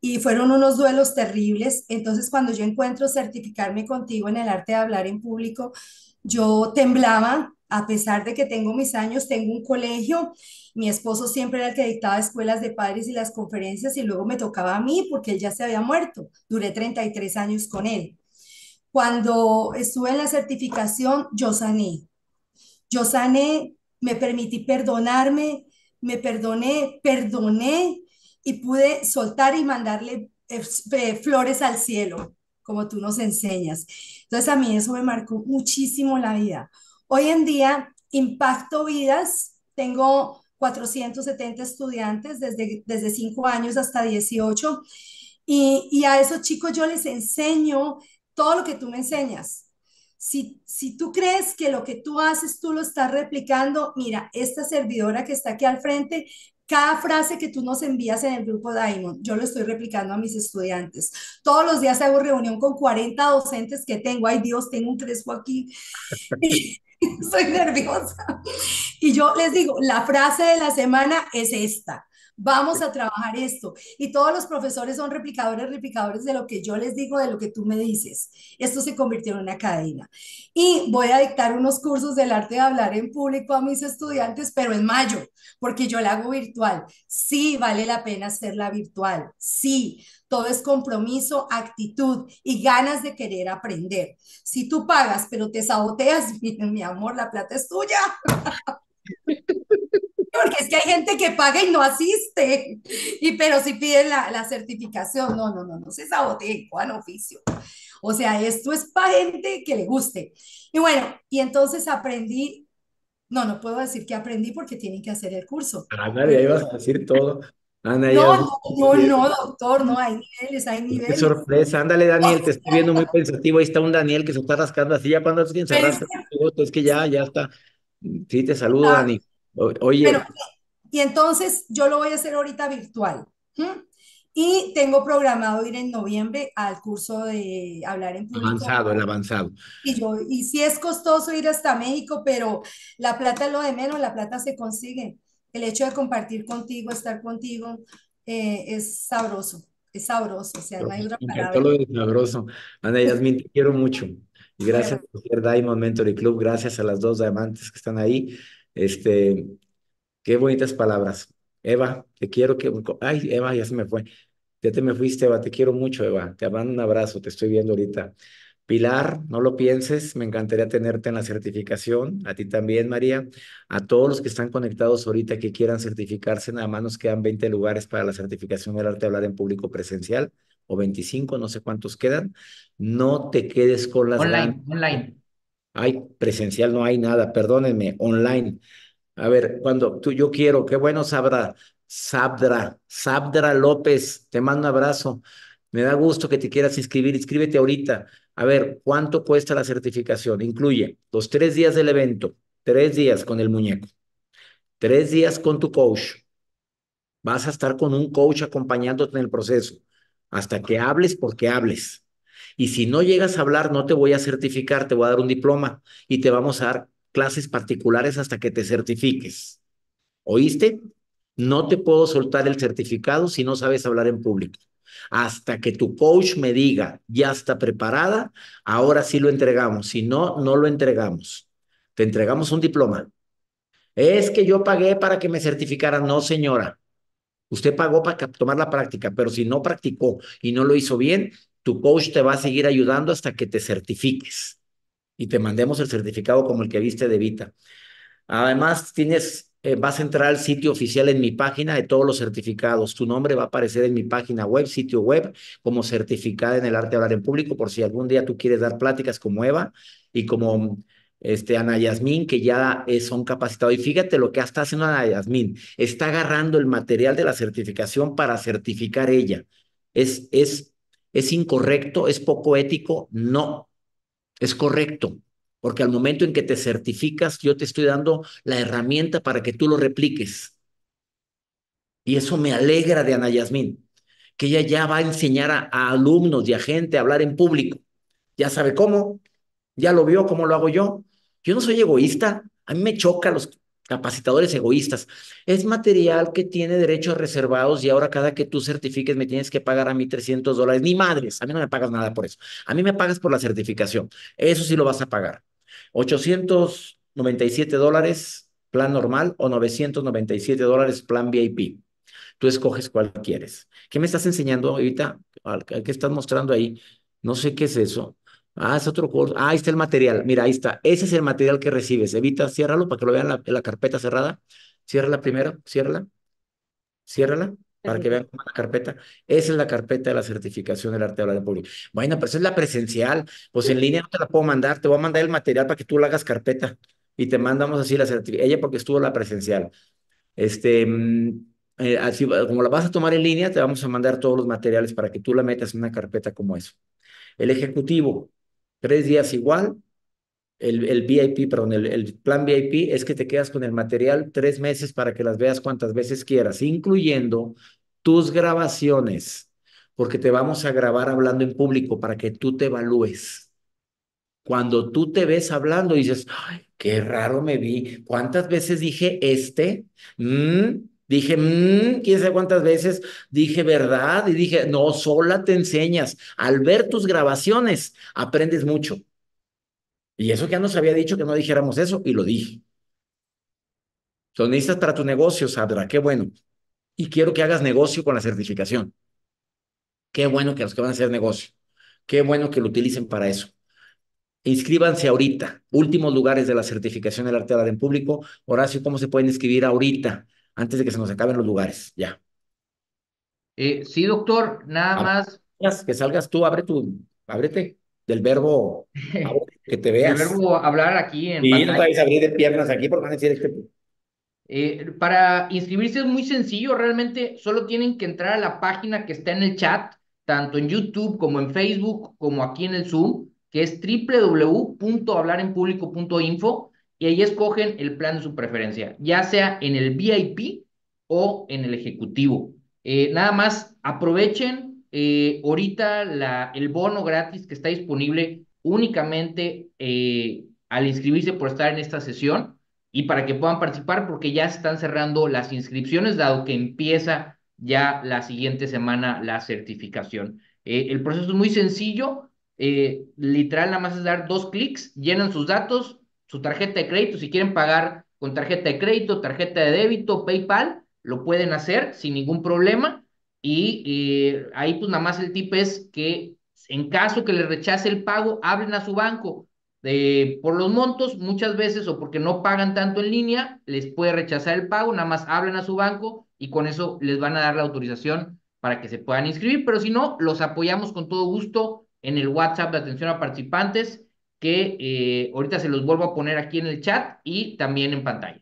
Y fueron unos duelos terribles. Entonces, cuando yo encuentro certificarme contigo en el arte de hablar en público, yo temblaba, a pesar de que tengo mis años, tengo un colegio, mi esposo siempre era el que dictaba escuelas de padres y las conferencias y luego me tocaba a mí porque él ya se había muerto. Duré 33 años con él. Cuando estuve en la certificación, yo sané. Yo sané, me permití perdonarme, me perdoné, perdoné y pude soltar y mandarle eh, eh, flores al cielo, como tú nos enseñas. Entonces a mí eso me marcó muchísimo la vida. Hoy en día impacto vidas, tengo 470 estudiantes desde, desde 5 años hasta 18 y, y a esos chicos yo les enseño todo lo que tú me enseñas. Si, si tú crees que lo que tú haces, tú lo estás replicando, mira, esta servidora que está aquí al frente, cada frase que tú nos envías en el grupo Diamond, yo lo estoy replicando a mis estudiantes. Todos los días hago reunión con 40 docentes que tengo. Ay Dios, tengo un crespo aquí. Soy <laughs> nerviosa. Y yo les digo, la frase de la semana es esta vamos a trabajar esto. Y todos los profesores son replicadores, replicadores de lo que yo les digo, de lo que tú me dices. Esto se convirtió en una cadena. Y voy a dictar unos cursos del arte de hablar en público a mis estudiantes, pero en mayo, porque yo la hago virtual. Sí, vale la pena hacerla virtual. Sí, todo es compromiso, actitud y ganas de querer aprender. Si tú pagas, pero te saboteas, mi, <laughs> mi amor, la plata es tuya. <laughs> porque es que hay gente que paga y no asiste, y, pero si piden la, certificación, no, no, no, no se saboteen, Juan oficio. O sea, esto es para gente que le guste. Y bueno, y entonces aprendí, no, no puedo decir que aprendí porque tienen que hacer el curso. Ana, ah, ahí vas a decir todo. Ah, no, no, no, doctor, no, hay niveles, hay niveles. Qué sorpresa, ándale, Daniel, te estoy viendo muy <laughs> pensativo. Ahí está un Daniel que se está rascando así, ya cuando andar, es que... ya, ya está. Sí, te saludo, Daniel oye. y entonces yo lo voy a hacer ahorita virtual. Y tengo programado ir en noviembre al curso de hablar en público. Avanzado, el avanzado. Y, yo, y sí es costoso ir hasta México, pero la plata es lo de menos, la plata se consigue. El hecho de compartir contigo, estar contigo, eh, es sabroso, es sabroso. O sea, no hay otra palabra. sabroso. Ana Yasmin, te quiero mucho. Y gracias por ser Diamond Mentory Club, gracias a las dos diamantes que están ahí. Este, qué bonitas palabras. Eva, te quiero que... Ay, Eva, ya se me fue. Ya te me fuiste, Eva, te quiero mucho, Eva. Te mando un abrazo, te estoy viendo ahorita. Pilar, no lo pienses, me encantaría tenerte en la certificación, a ti también, María, a todos los que están conectados ahorita que quieran certificarse, nada más nos quedan 20 lugares para la certificación del arte de hablar en público presencial, o 25, no sé cuántos quedan, no te quedes con las online, Online, Ay, presencial, no hay nada, perdónenme, online. A ver, cuando tú, yo quiero, qué bueno sabrá, Sabdra, Sabdra López, te mando un abrazo. Me da gusto que te quieras inscribir, inscríbete ahorita. A ver, ¿cuánto cuesta la certificación? Incluye los tres días del evento, tres días con el muñeco, tres días con tu coach. Vas a estar con un coach acompañándote en el proceso, hasta que hables porque hables. Y si no llegas a hablar, no te voy a certificar, te voy a dar un diploma y te vamos a dar clases particulares hasta que te certifiques. ¿Oíste? No te puedo soltar el certificado si no sabes hablar en público. Hasta que tu coach me diga, ya está preparada, ahora sí lo entregamos. Si no, no lo entregamos. Te entregamos un diploma. Es que yo pagué para que me certificara. No, señora. Usted pagó para tomar la práctica, pero si no practicó y no lo hizo bien, tu coach te va a seguir ayudando hasta que te certifiques y te mandemos el certificado como el que viste de Vita. Además, tienes, eh, vas a entrar al sitio oficial en mi página de todos los certificados. Tu nombre va a aparecer en mi página web, sitio web, como certificada en el arte de hablar en público, por si algún día tú quieres dar pláticas como Eva y como este, Ana Yasmín, que ya son capacitados. Y fíjate lo que hasta haciendo Ana Yasmín. Está agarrando el material de la certificación para certificar ella. Es, es ¿Es incorrecto? ¿Es poco ético? No, es correcto, porque al momento en que te certificas, yo te estoy dando la herramienta para que tú lo repliques. Y eso me alegra de Ana Yasmín, que ella ya va a enseñar a, alumnos y a gente a hablar en público. Ya sabe cómo, ya lo vio, cómo lo hago yo. Yo no soy egoísta, a mí me choca los capacitadores egoístas. Es material que tiene derechos reservados y ahora cada que tú certifiques me tienes que pagar a mí 300 dólares. Ni madres, a mí no me pagas nada por eso. A mí me pagas por la certificación. Eso sí lo vas a pagar. 897 dólares plan normal o 997 dólares plan VIP. Tú escoges cuál quieres. ¿Qué me estás enseñando ahorita? ¿Qué estás mostrando ahí? No sé qué es eso. Ah, es otro curso. Ah, ahí está el material. Mira, ahí está. Ese es el material que recibes. Evita, ciérralo para que lo vean la, la carpeta cerrada. Cierra la primero, ciérrala. Ciérrala para que vean la carpeta. Esa es la carpeta de la certificación del arte de hablar en público. Bueno, pero esa es la presencial. Pues en línea no te la puedo mandar. Te voy a mandar el material para que tú la hagas carpeta. Y te mandamos así la certificación. Ella porque estuvo la presencial. Este, mm, eh, así, como la vas a tomar en línea, te vamos a mandar todos los materiales para que tú la metas en una carpeta como eso. El ejecutivo, Tres días igual. El, el VIP, perdón, el, plan VIP es que te quedas con el material tres meses para que las veas cuantas veces quieras, incluyendo tus grabaciones, porque te vamos a grabar hablando en público para que tú te evalúes. Cuando tú te ves hablando y dices, Ay, qué raro me vi, ¿cuántas veces dije este? Mm, Dije, mm, quién sabe cuántas veces, dije verdad y dije, no, sola te enseñas. Al ver tus grabaciones, aprendes mucho. Y eso ya nos había dicho que no dijéramos eso y lo dije. Lo necesitas para tu negocio, Sandra, qué bueno. Y quiero que hagas negocio con la certificación. Qué bueno que los que van a hacer negocio. Qué bueno que lo utilicen para eso. Inscríbanse ahorita. Últimos lugares de la certificación del arte de dar en público. Horacio, ¿cómo se pueden inscribir ahorita? antes de que se nos acaben los lugares, ya. Eh, sí, doctor, nada más. Que salgas tú, abre tu, ábrete del verbo <laughs> que te veas. El verbo hablar aquí en. Y no vais a abrir de piernas aquí porque van a decir este. Eh, para inscribirse es muy sencillo, realmente solo tienen que entrar a la página que está en el chat, tanto en YouTube como en Facebook, como aquí en el Zoom, que es www.hablarenpublico.info y ahí escogen el plan de su preferencia, ya sea en el VIP o en el ejecutivo. Eh, nada más aprovechen eh, ahorita la, el bono gratis que está disponible únicamente eh, al inscribirse por estar en esta sesión y para que puedan participar porque ya se están cerrando las inscripciones dado que empieza ya la siguiente semana la certificación. el proceso es muy sencillo, literal nada más es dar dos clics, llenan sus datos, su tarjeta de crédito, si quieren pagar con tarjeta de crédito, tarjeta de débito, PayPal, lo pueden hacer sin ningún problema. Y eh, ahí pues nada más el tip es que en caso que les rechace el pago, hablen a su banco. por los montos, muchas veces o porque no pagan tanto en línea, les puede rechazar el pago, nada más hablen a su banco y con eso les van a dar la autorización para que se puedan inscribir, pero si no, los apoyamos con todo gusto en el WhatsApp de atención a participantes que eh, ahorita se los vuelvo a poner aquí en el chat y también en pantalla.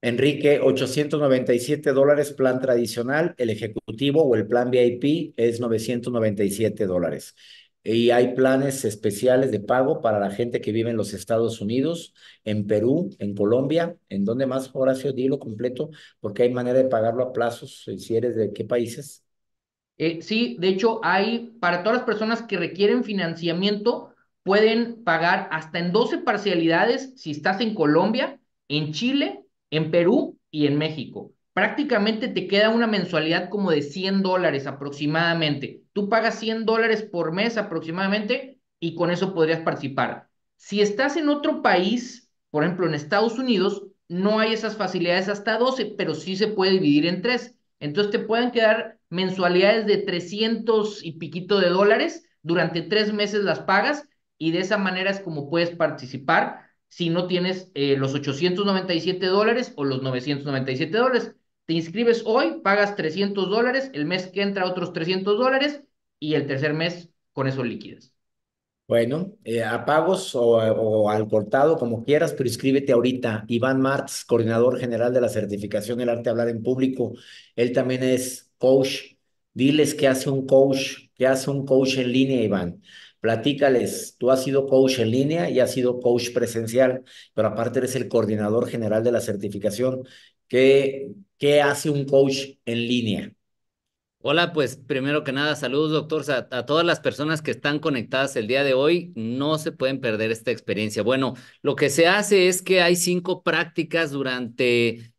Enrique, 897 dólares plan tradicional, el ejecutivo o el plan VIP es 997 dólares. Y hay planes especiales de pago para la gente que vive en los Estados Unidos, en Perú, en Colombia, en donde más, Horacio, Dilo completo, porque hay manera de pagarlo a plazos, eh, si eres de qué países. Eh, sí, de hecho, hay para todas las personas que requieren financiamiento, pueden pagar hasta en 12 parcialidades si estás en Colombia, en Chile, en Perú y en México. Prácticamente te queda una mensualidad como de 100 dólares aproximadamente. Tú pagas 100 dólares por mes aproximadamente y con eso podrías participar. Si estás en otro país, por ejemplo en Estados Unidos, no hay esas facilidades hasta 12, pero sí se puede dividir en tres. Entonces te pueden quedar mensualidades de 300 y piquito de dólares, durante tres meses las pagas y de esa manera es como puedes participar si no tienes eh, los 897 dólares o los 997 dólares. Te inscribes hoy, pagas 300 dólares, el mes que entra otros 300 dólares y el tercer mes con esos líquidos. Bueno, eh, a pagos o, al cortado, como quieras, pero inscríbete ahorita. Iván Martz, coordinador general de la certificación del Arte de Hablar en Público, él también es coach. Diles que hace un coach, que hace un coach en línea, Iván. Platícales, tú has sido coach en línea y has sido coach presencial, pero aparte eres el coordinador general de la certificación. ¿Qué, qué hace un coach en línea? Hola, pues primero que nada, saludos doctor a, todas las personas que están conectadas el día de hoy. No se pueden perder esta experiencia. Bueno, lo que se hace es que hay cinco prácticas durante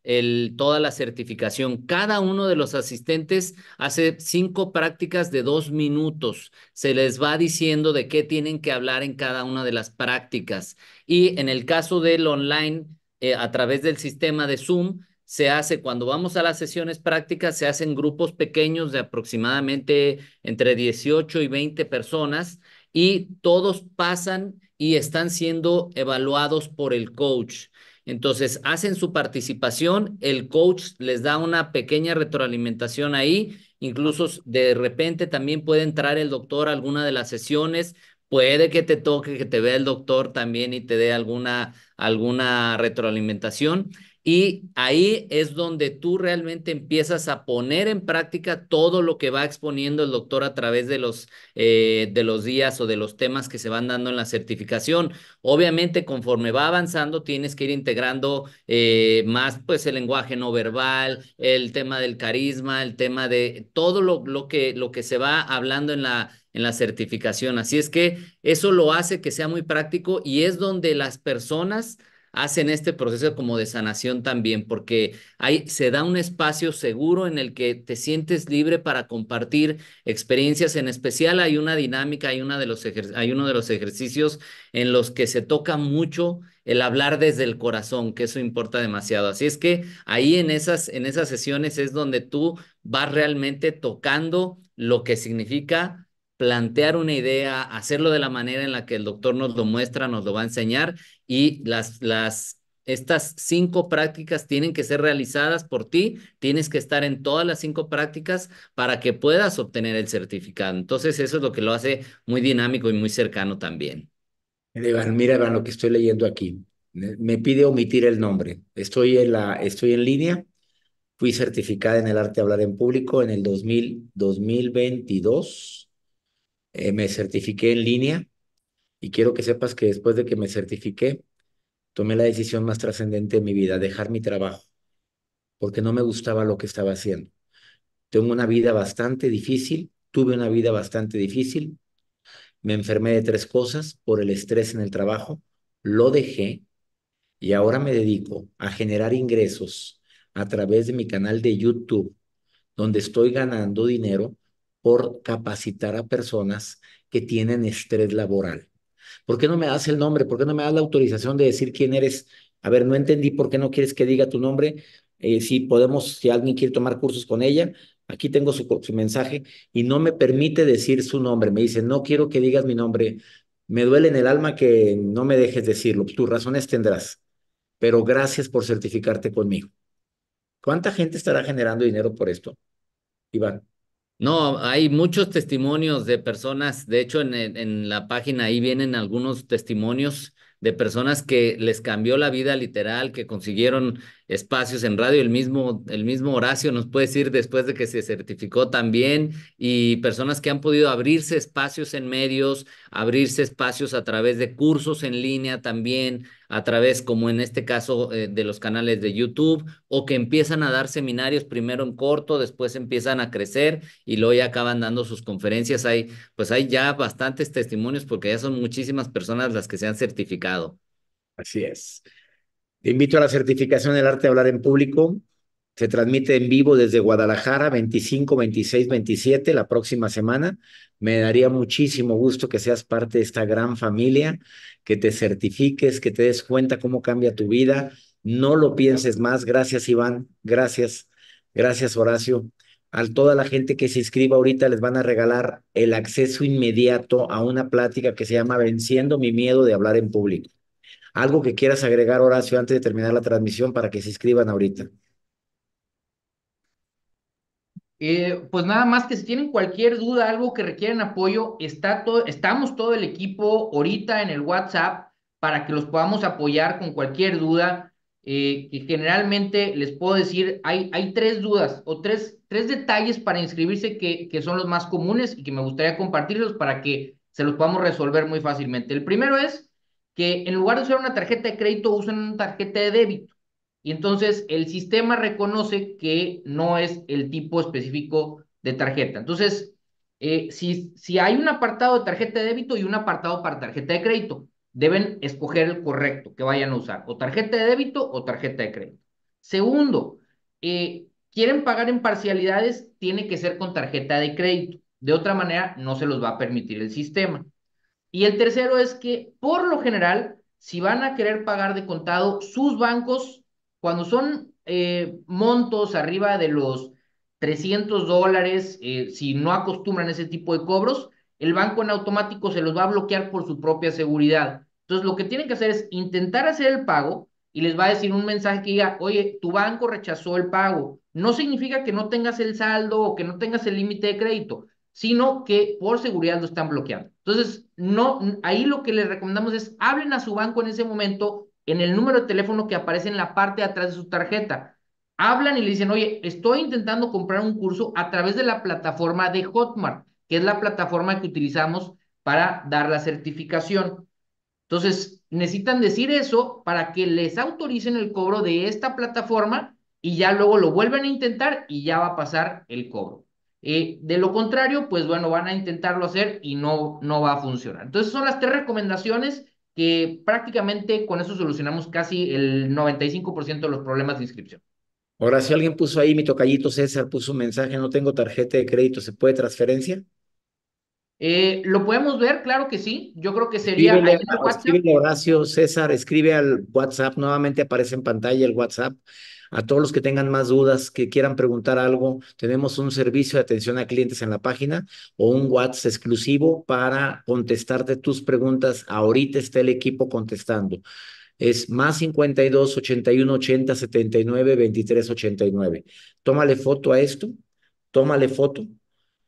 toda la certificación. Cada uno de los asistentes hace cinco prácticas de dos minutos. Se les va diciendo de qué tienen que hablar en cada una de las prácticas. Y en el caso del online, eh, a través del sistema de Zoom, se hace cuando vamos a las sesiones prácticas, se hacen grupos pequeños de aproximadamente entre 18 y 20 personas y todos pasan y están siendo evaluados por el coach. Entonces, hacen su participación, el coach les da una pequeña retroalimentación ahí, incluso de repente también puede entrar el doctor a alguna de las sesiones, puede que te toque, que te vea el doctor también y te dé alguna, alguna retroalimentación, y ahí es donde tú realmente empiezas a poner en práctica todo lo que va exponiendo el doctor a través de los, eh, de los días o de los temas que se van dando en la certificación. Obviamente, conforme va avanzando, tienes que ir integrando eh, más pues el lenguaje no verbal, el tema del carisma, el tema de todo lo, lo, que, lo que se va hablando en la en la certificación. Así es que eso lo hace que sea muy práctico y es donde las personas hacen este proceso como de sanación también, porque ahí se da un espacio seguro en el que te sientes libre para compartir experiencias. En especial hay una dinámica, hay, una de los hay uno de los ejercicios en los que se toca mucho el hablar desde el corazón, que eso importa demasiado. Así es que ahí en esas, en esas sesiones es donde tú vas realmente tocando lo que significa plantear una idea, hacerlo de la manera en la que el doctor nos lo muestra, nos lo va a enseñar y las, las, estas cinco prácticas tienen que ser realizadas por ti, tienes que estar en todas las cinco prácticas para que puedas obtener el certificado. Entonces eso es lo que lo hace muy dinámico y muy cercano también. Mira, Iván, lo que estoy leyendo aquí. Me pide omitir el nombre. Estoy en, la, estoy en línea. Fui certificada en el arte de hablar en público en el 2000, 2022 eh, me certifiqué en línea y quiero que sepas que después de que me certifiqué, tomé la decisión más trascendente de mi vida, dejar mi trabajo, porque no me gustaba lo que estaba haciendo. Tengo una vida bastante difícil, tuve una vida bastante difícil, me enfermé de tres cosas por el estrés en el trabajo, lo dejé y ahora me dedico a generar ingresos a través de mi canal de YouTube, donde estoy ganando dinero por capacitar a personas que tienen estrés laboral. ¿Por qué no me das el nombre? ¿Por qué no me das la autorización de decir quién eres? A ver, no entendí por qué no quieres que diga tu nombre. Eh, si podemos, si alguien quiere tomar cursos con ella, aquí tengo su, su mensaje y no me permite decir su nombre. Me dice, no quiero que digas mi nombre. Me duele en el alma que no me dejes decirlo. Tus razones tendrás, pero gracias por certificarte conmigo. ¿Cuánta gente estará generando dinero por esto? Iván. No, hay muchos testimonios de personas, de hecho en, en, la página ahí vienen algunos testimonios de personas que les cambió la vida literal, que consiguieron espacios en radio. El mismo, el mismo Horacio nos puede decir después de que se certificó también y personas que han podido abrirse espacios en medios, abrirse espacios a través de cursos en línea también, a través, como en este caso, eh, de los canales de YouTube o que empiezan a dar seminarios primero en corto, después empiezan a crecer y luego ya acaban dando sus conferencias. Hay, pues hay ya bastantes testimonios porque ya son muchísimas personas las que se han certificado. Así es. Te invito a la certificación del arte de hablar en público. Se transmite en vivo desde Guadalajara 25, 26, 27 la próxima semana. Me daría muchísimo gusto que seas parte de esta gran familia, que te certifiques, que te des cuenta cómo cambia tu vida. No lo pienses más. Gracias, Iván. Gracias. Gracias, Horacio. A toda la gente que se inscriba ahorita les van a regalar el acceso inmediato a una plática que se llama Venciendo mi miedo de hablar en público. Algo que quieras agregar, Horacio, antes de terminar la transmisión para que se inscriban ahorita. Eh, pues nada más que si tienen cualquier duda, algo que requieren apoyo, está todo, estamos todo el equipo ahorita en el WhatsApp para que los podamos apoyar con cualquier duda. Eh, generalmente les puedo decir, hay, hay tres dudas o tres, tres detalles para inscribirse que, que son los más comunes y que me gustaría compartirlos para que se los podamos resolver muy fácilmente. El primero es que en lugar de usar una tarjeta de crédito, usan una tarjeta de débito. Y entonces el sistema reconoce que no es el tipo específico de tarjeta. Entonces, eh, si, si hay un apartado de tarjeta de débito y un apartado para tarjeta de crédito, deben escoger el correcto que vayan a usar, o tarjeta de débito o tarjeta de crédito. Segundo, eh, quieren pagar en parcialidades, tiene que ser con tarjeta de crédito. De otra manera, no se los va a permitir el sistema. Y el tercero es que, por lo general, si van a querer pagar de contado, sus bancos, cuando son eh, montos arriba de los 300 dólares, eh, si no acostumbran ese tipo de cobros, el banco en automático se los va a bloquear por su propia seguridad. Entonces, lo que tienen que hacer es intentar hacer el pago y les va a decir un mensaje que diga, oye, tu banco rechazó el pago. No significa que no tengas el saldo o que no tengas el límite de crédito, sino que por seguridad lo están bloqueando. Entonces, no, ahí lo que les recomendamos es hablen a su banco en ese momento en el número de teléfono que aparece en la parte de atrás de su tarjeta. Hablan y le dicen, oye, estoy intentando comprar un curso a través de la plataforma de Hotmart, que es la plataforma que utilizamos para dar la certificación. Entonces, necesitan decir eso para que les autoricen el cobro de esta plataforma y ya luego lo vuelven a intentar y ya va a pasar el cobro. Eh, de lo contrario, pues bueno, van a intentarlo hacer y no, no va a funcionar. Entonces son las tres recomendaciones que prácticamente con eso solucionamos casi el 95% de los problemas de inscripción. Ahora, si alguien puso ahí, mi tocallito César puso un mensaje, no tengo tarjeta de crédito, ¿se puede transferencia? Eh, lo podemos ver, claro que sí. Yo creo que sería. Escribe Horacio César, escribe al WhatsApp. Nuevamente aparece en pantalla el WhatsApp a todos los que tengan más dudas, que quieran preguntar algo, tenemos un servicio de atención a clientes en la página o un WhatsApp exclusivo para contestarte tus preguntas. Ahorita está el equipo contestando. Es más 52 81 80 79 23 89. Tómale foto a esto, tómale foto,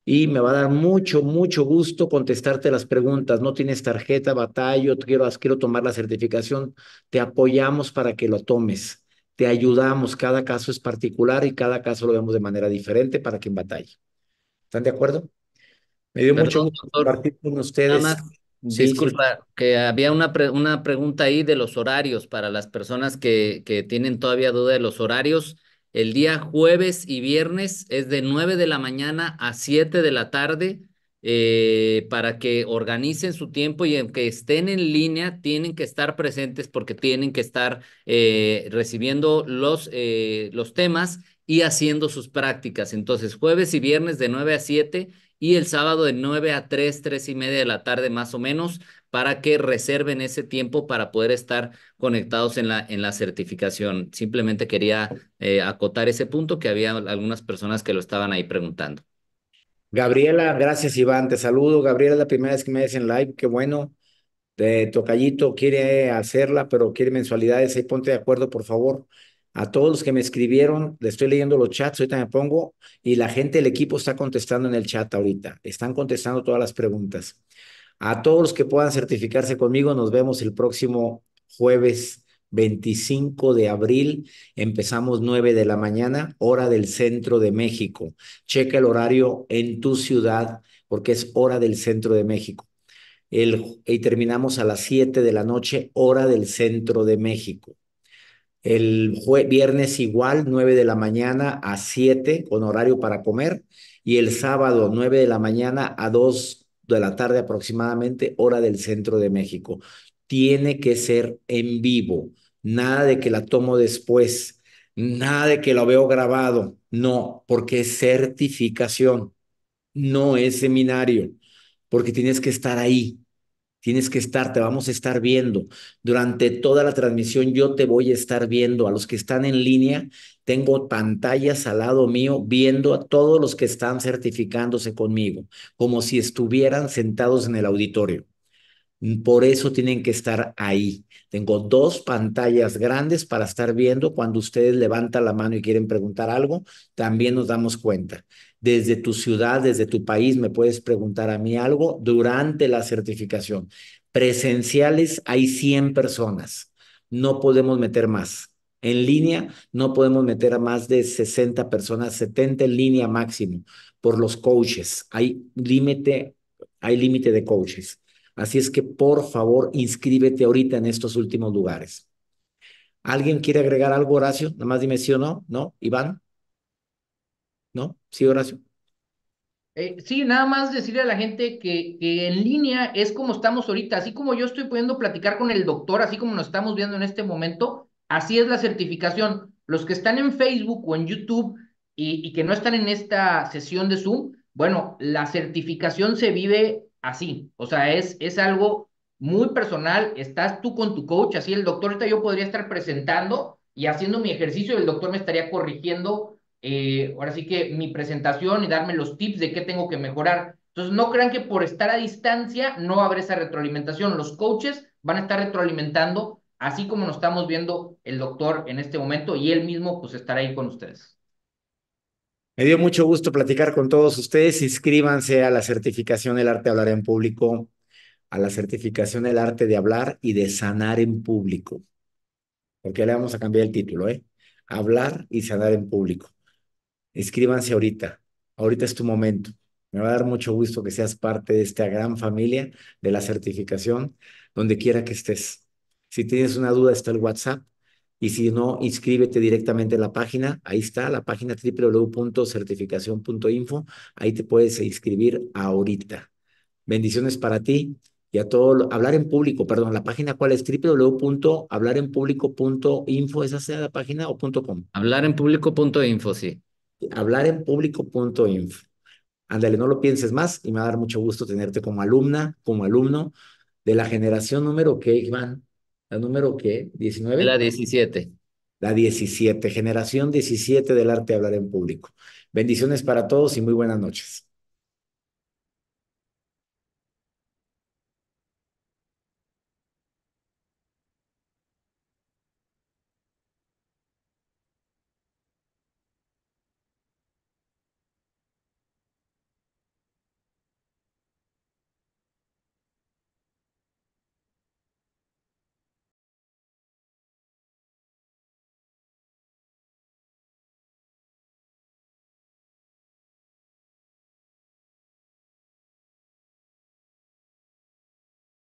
y me va a dar mucho, mucho gusto contestarte las preguntas. No tienes tarjeta, batalla, quiero, quiero tomar la certificación, te apoyamos para que lo tomes te ayudamos. Cada caso es particular y cada caso lo vemos de manera diferente para que en batalla. ¿Están de acuerdo? Me dio mucho gusto compartir con ustedes. disculpa, que había una, una pregunta ahí de los horarios para las personas que, que tienen todavía duda de los horarios. El día jueves y viernes es de 9 de la mañana a 7 de la tarde eh, para que organicen su tiempo y aunque estén en línea, tienen que estar presentes porque tienen que estar eh, recibiendo los, eh, los temas y haciendo sus prácticas. Entonces, jueves y viernes de 9 a 7 y el sábado de 9 a 3, 3 y media de la tarde más o menos, para que reserven ese tiempo para poder estar conectados en la, en la certificación. Simplemente quería acotar ese punto que había algunas personas que lo estaban ahí preguntando. Gabriela, gracias Iván, te saludo. Gabriela es la primera vez que me ves en live, qué bueno. De Tocayito quiere hacerla, pero quiere mensualidades. Ahí ponte de acuerdo, por favor. A todos los que me escribieron, le estoy leyendo los chats, ahorita me pongo, y la gente del equipo está contestando en el chat ahorita. Están contestando todas las preguntas. A todos los que puedan certificarse conmigo, nos vemos el próximo jueves 25 de abril, empezamos 9 de la mañana, hora del centro de México. Checa el horario en tu ciudad porque es hora del centro de México. El, y terminamos a las 7 de la noche, hora del centro de México. El viernes igual, 9 de la mañana a 7 con horario para comer. Y el sábado, 9 de la mañana a 2 de la tarde aproximadamente, hora del centro de México. Tiene que ser en vivo nada de que la tomo después, nada de que lo veo grabado, no, porque es certificación, no es seminario, porque tienes que estar ahí, Tienes que estar, te vamos a estar viendo. Durante toda la transmisión yo te voy a estar viendo. A los que están en línea, tengo pantallas al lado mío viendo a todos los que están certificándose conmigo, como si estuvieran sentados en el auditorio. Por eso tienen que estar ahí. Tengo dos pantallas grandes para estar viendo. Cuando ustedes levantan la mano y quieren preguntar algo, también nos damos cuenta. Desde tu ciudad, desde tu país, me puedes preguntar a mí algo durante la certificación. Presenciales hay 100 personas. No podemos meter más. En línea no podemos meter a más de 60 personas, 70 en línea máximo por los coaches. Hay límite, hay límite de coaches. Así es que por favor inscríbete ahorita en estos últimos lugares. ¿Alguien quiere agregar algo, Horacio? Nada más dime sí o no. ¿No? ¿Iván? ¿No? ¿Sí, Horacio? Eh, sí, nada más decirle a la gente que, en línea es como estamos ahorita, así como yo estoy pudiendo platicar con el doctor, así como nos estamos viendo en este momento, así es la certificación. Los que están en Facebook o en YouTube y, y que no están en esta sesión de Zoom, bueno, la certificación se vive así. O sea, es, es algo muy personal. Estás tú con tu coach, así el doctor, yo podría estar presentando y haciendo mi ejercicio, el doctor me estaría corrigiendo, eh, ahora sí que mi presentación y darme los tips de qué tengo que mejorar. Entonces, no crean que por estar a distancia no habrá esa retroalimentación. Los coaches van a estar retroalimentando, así como nos estamos viendo el doctor en este momento y él mismo pues estará ahí con ustedes. Me dio mucho gusto platicar con todos ustedes. Inscríbanse a la certificación El Arte de Hablar en Público, a la certificación El Arte de Hablar y de Sanar en Público. Porque le vamos a cambiar el título, ¿eh? Hablar y sanar en público. Inscríbanse ahorita. Ahorita es tu momento. Me va a dar mucho gusto que seas parte de esta gran familia de la certificación, donde quiera que estés. Si tienes una duda, está el WhatsApp y si no, inscríbete directamente en la página. Ahí está, la página www.certificación.info. Ahí te puedes inscribir ahorita. Bendiciones para ti y a todo. Hablar en público, perdón, la página cuál es www.hablarenpublico.info. ¿Esa sea la página o punto .com? Hablarenpublico.info, sí. Hablarenpublico.info. Ándale, no lo pienses más y me va a dar mucho gusto tenerte como alumna, como alumno de la generación número que, Iván, ¿La número qué? ¿19? La 17. La 17, generación 17 del arte hablar en público. Bendiciones para todos y muy buenas noches.